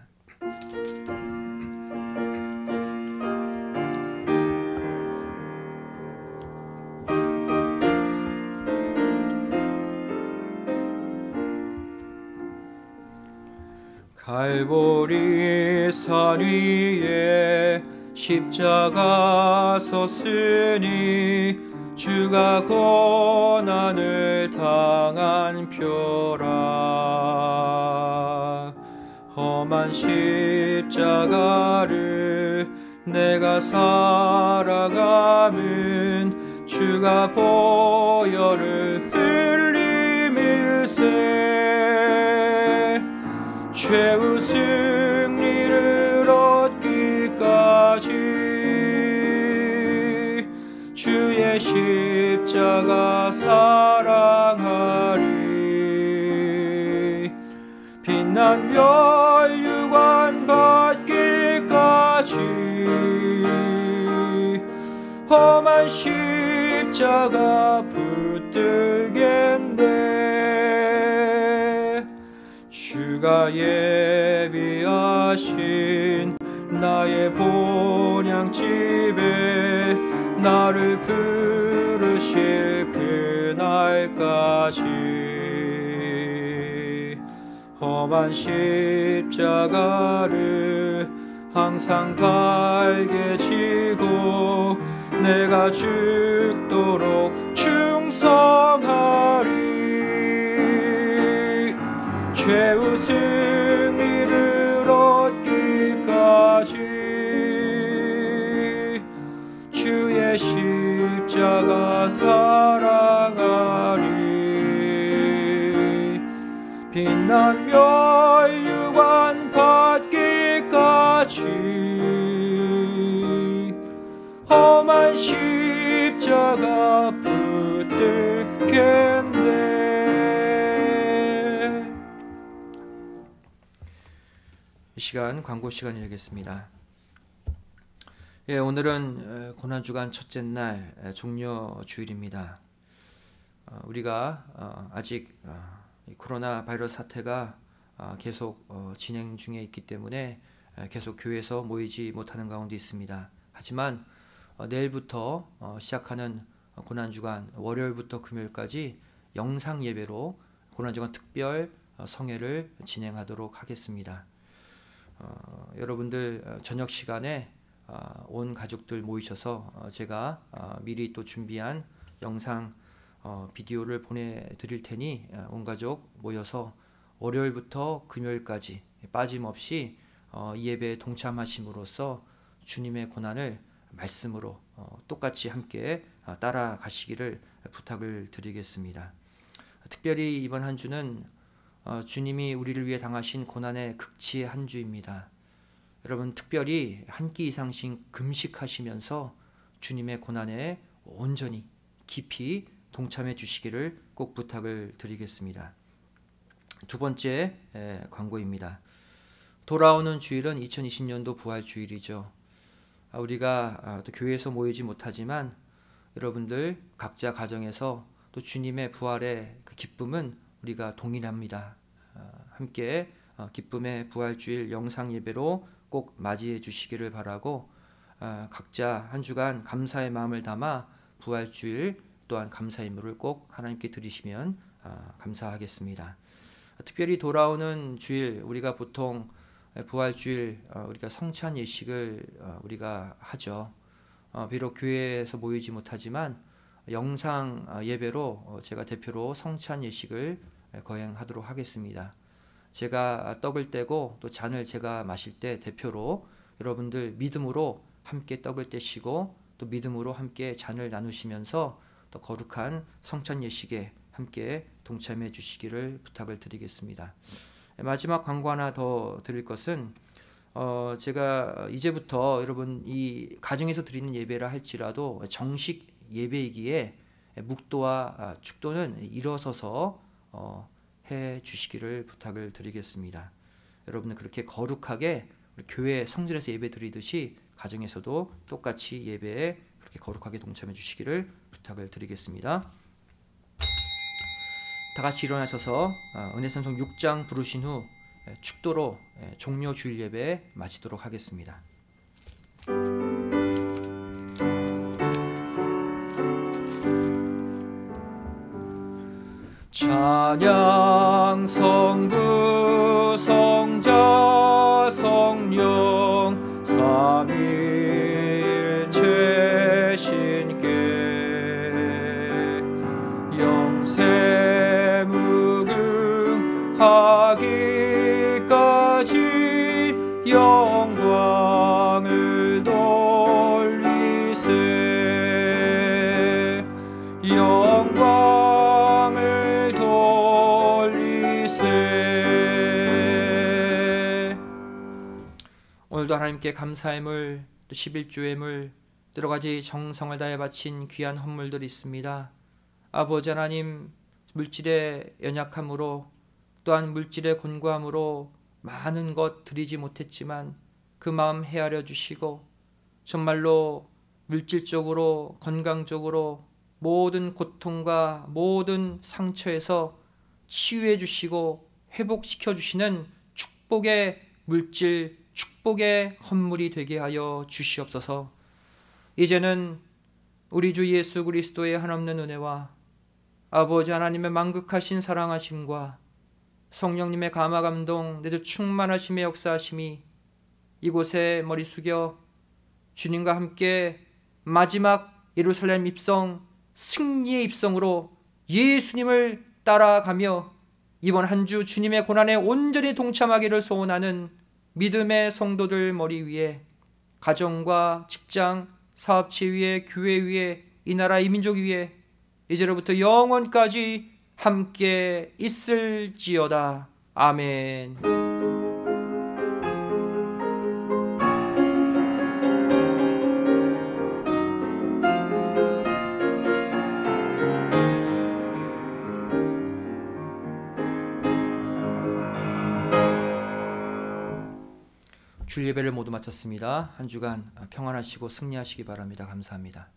갈보리 산 위에 십자가 섰으니 주가 고난을 당한 표라 험한 십자가를 내가 살아가면 주가 보혈을 흘림일세 최우승 십자가 사랑하리 빛난 멸류관 받기까지 험한 십자가 붙들겠네 주가 예비하신 나의 본향집에 나를 부르실 그날까지 험한 십자가를 항상 밝게 지고 내가 죽도록 충성하리 최우승 십자가 사랑하리 빛난 멸류관 받기까지 험한 십자가 붙들겠네 이 시간 광고 시간이 되겠습니다. 예, 오늘은 어, 고난주간 첫째 날종료 주일입니다. 어, 우리가 어, 아직 코로나 바이러스 사태가 계속 진행 중에 있기 때문에 계속 교회에서 모이지 못하는 가운데 있습니다. 하지만 내일부터 시작하는 고난주간 월요일부터 금요일까지 영상 예배로 고난주간 특별 성회를 진행하도록 하겠습니다. 여러분들 저녁 시간에 아, 온 가족들 모이셔서 어, 제가 어, 미리 또 준비한 영상 어, 비디오를 보내드릴 테니 온 가족 모여서 월요일부터 금요일까지 빠짐없이 이 예배에 동참하심으로써 주님의 고난을 말씀으로 똑같이 함께 아, 따라가시기를 부탁을 드리겠습니다. 특별히 이번 한 주는 주님이 우리를 위해 당하신 고난의 극치 한 주입니다. 여러분 특별히 한 끼 이상씩 금식하시면서 주님의 고난에 온전히 깊이 동참해 주시기를 꼭 부탁을 드리겠습니다. 두 번째 광고입니다. 돌아오는 주일은 2020년도 부활 주일이죠. 아, 우리가 아, 또 교회에서 모이지 못하지만 여러분들 각자 가정에서 또 주님의 부활의 그 기쁨은 우리가 동일합니다. 아, 함께 어, 기쁨의 부활 주일 영상 예배로 꼭 맞이해 주시기를 바라고 어, 각자 한 주간 감사의 마음을 담아 부활주일 또한 감사 의 물을 꼭 하나님께 드리시면 어, 감사하겠습니다. 특별히 돌아오는 주일 우리가 보통 부활주일 어, 우리가 성찬 예식을 우리가 하죠. 비록 교회에서 모이지 못하지만 영상 예배로 제가 대표로 성찬 예식을 거행하도록 하겠습니다. 제가 떡을 떼고 또 잔을 제가 마실 때 대표로 여러분들 믿음으로 함께 떡을 떼시고 또 믿음으로 함께 잔을 나누시면서 또 거룩한 성찬 예식에 함께 동참해 주시기를 부탁을 드리겠습니다. 예, 마지막 광고 하나 더 드릴 것은 어 제가 이제부터 여러분 이 가정에서 드리는 예배라 할지라도 정식 예배이기에 묵도와 축도는 일어서서 어해 주시기를 부탁을 드리겠습니다. 여러분은 그렇게 거룩하게 교회 성질에서 예배 드리듯이 가정에서도 똑같이 예배에 그렇게 거룩하게 동참해 주시기를 부탁을 드리겠습니다. 다 같이 일어나셔서 어, 은혜선송 6장 부르신 후 예, 축도로 예, 종료 주일 예배 마치도록 하겠습니다. 찬양 성부 성자 성령 삼일체 신께 하나님께 감사의 물, 또십일조의 물, 여러 가지 정성을 다해 바친 귀한 헌물들이 있습니다. 아버지 하나님, 물질의 연약함으로 또한 물질의 곤고함으로 많은 것 드리지 못했지만 그 마음 헤아려 주시고 정말로 물질적으로 건강적으로 모든 고통과 모든 상처에서 치유해 주시고 회복시켜 주시는 축복의 물질 축복의 헌물이 되게 하여 주시옵소서. 이제는 우리 주 예수 그리스도의 한없는 은혜와 아버지 하나님의 만극하신 사랑하심과 성령님의 감화 감동 내주 충만하심의 역사하심이 이곳에 머리 숙여 주님과 함께 마지막 예루살렘 입성 승리의 입성으로 예수님을 따라가며 이번 한 주 주님의 고난에 온전히 동참하기를 소원하는 믿음의 성도들 머리 위에 가정과 직장, 사업체 위에 교회 위에 이 나라 이 민족 위에 이제로부터 영원까지 함께 있을지어다. 아멘. 예배를 모두 마쳤습니다. 한 주간 평안하시고 승리하시기 바랍니다. 감사합니다.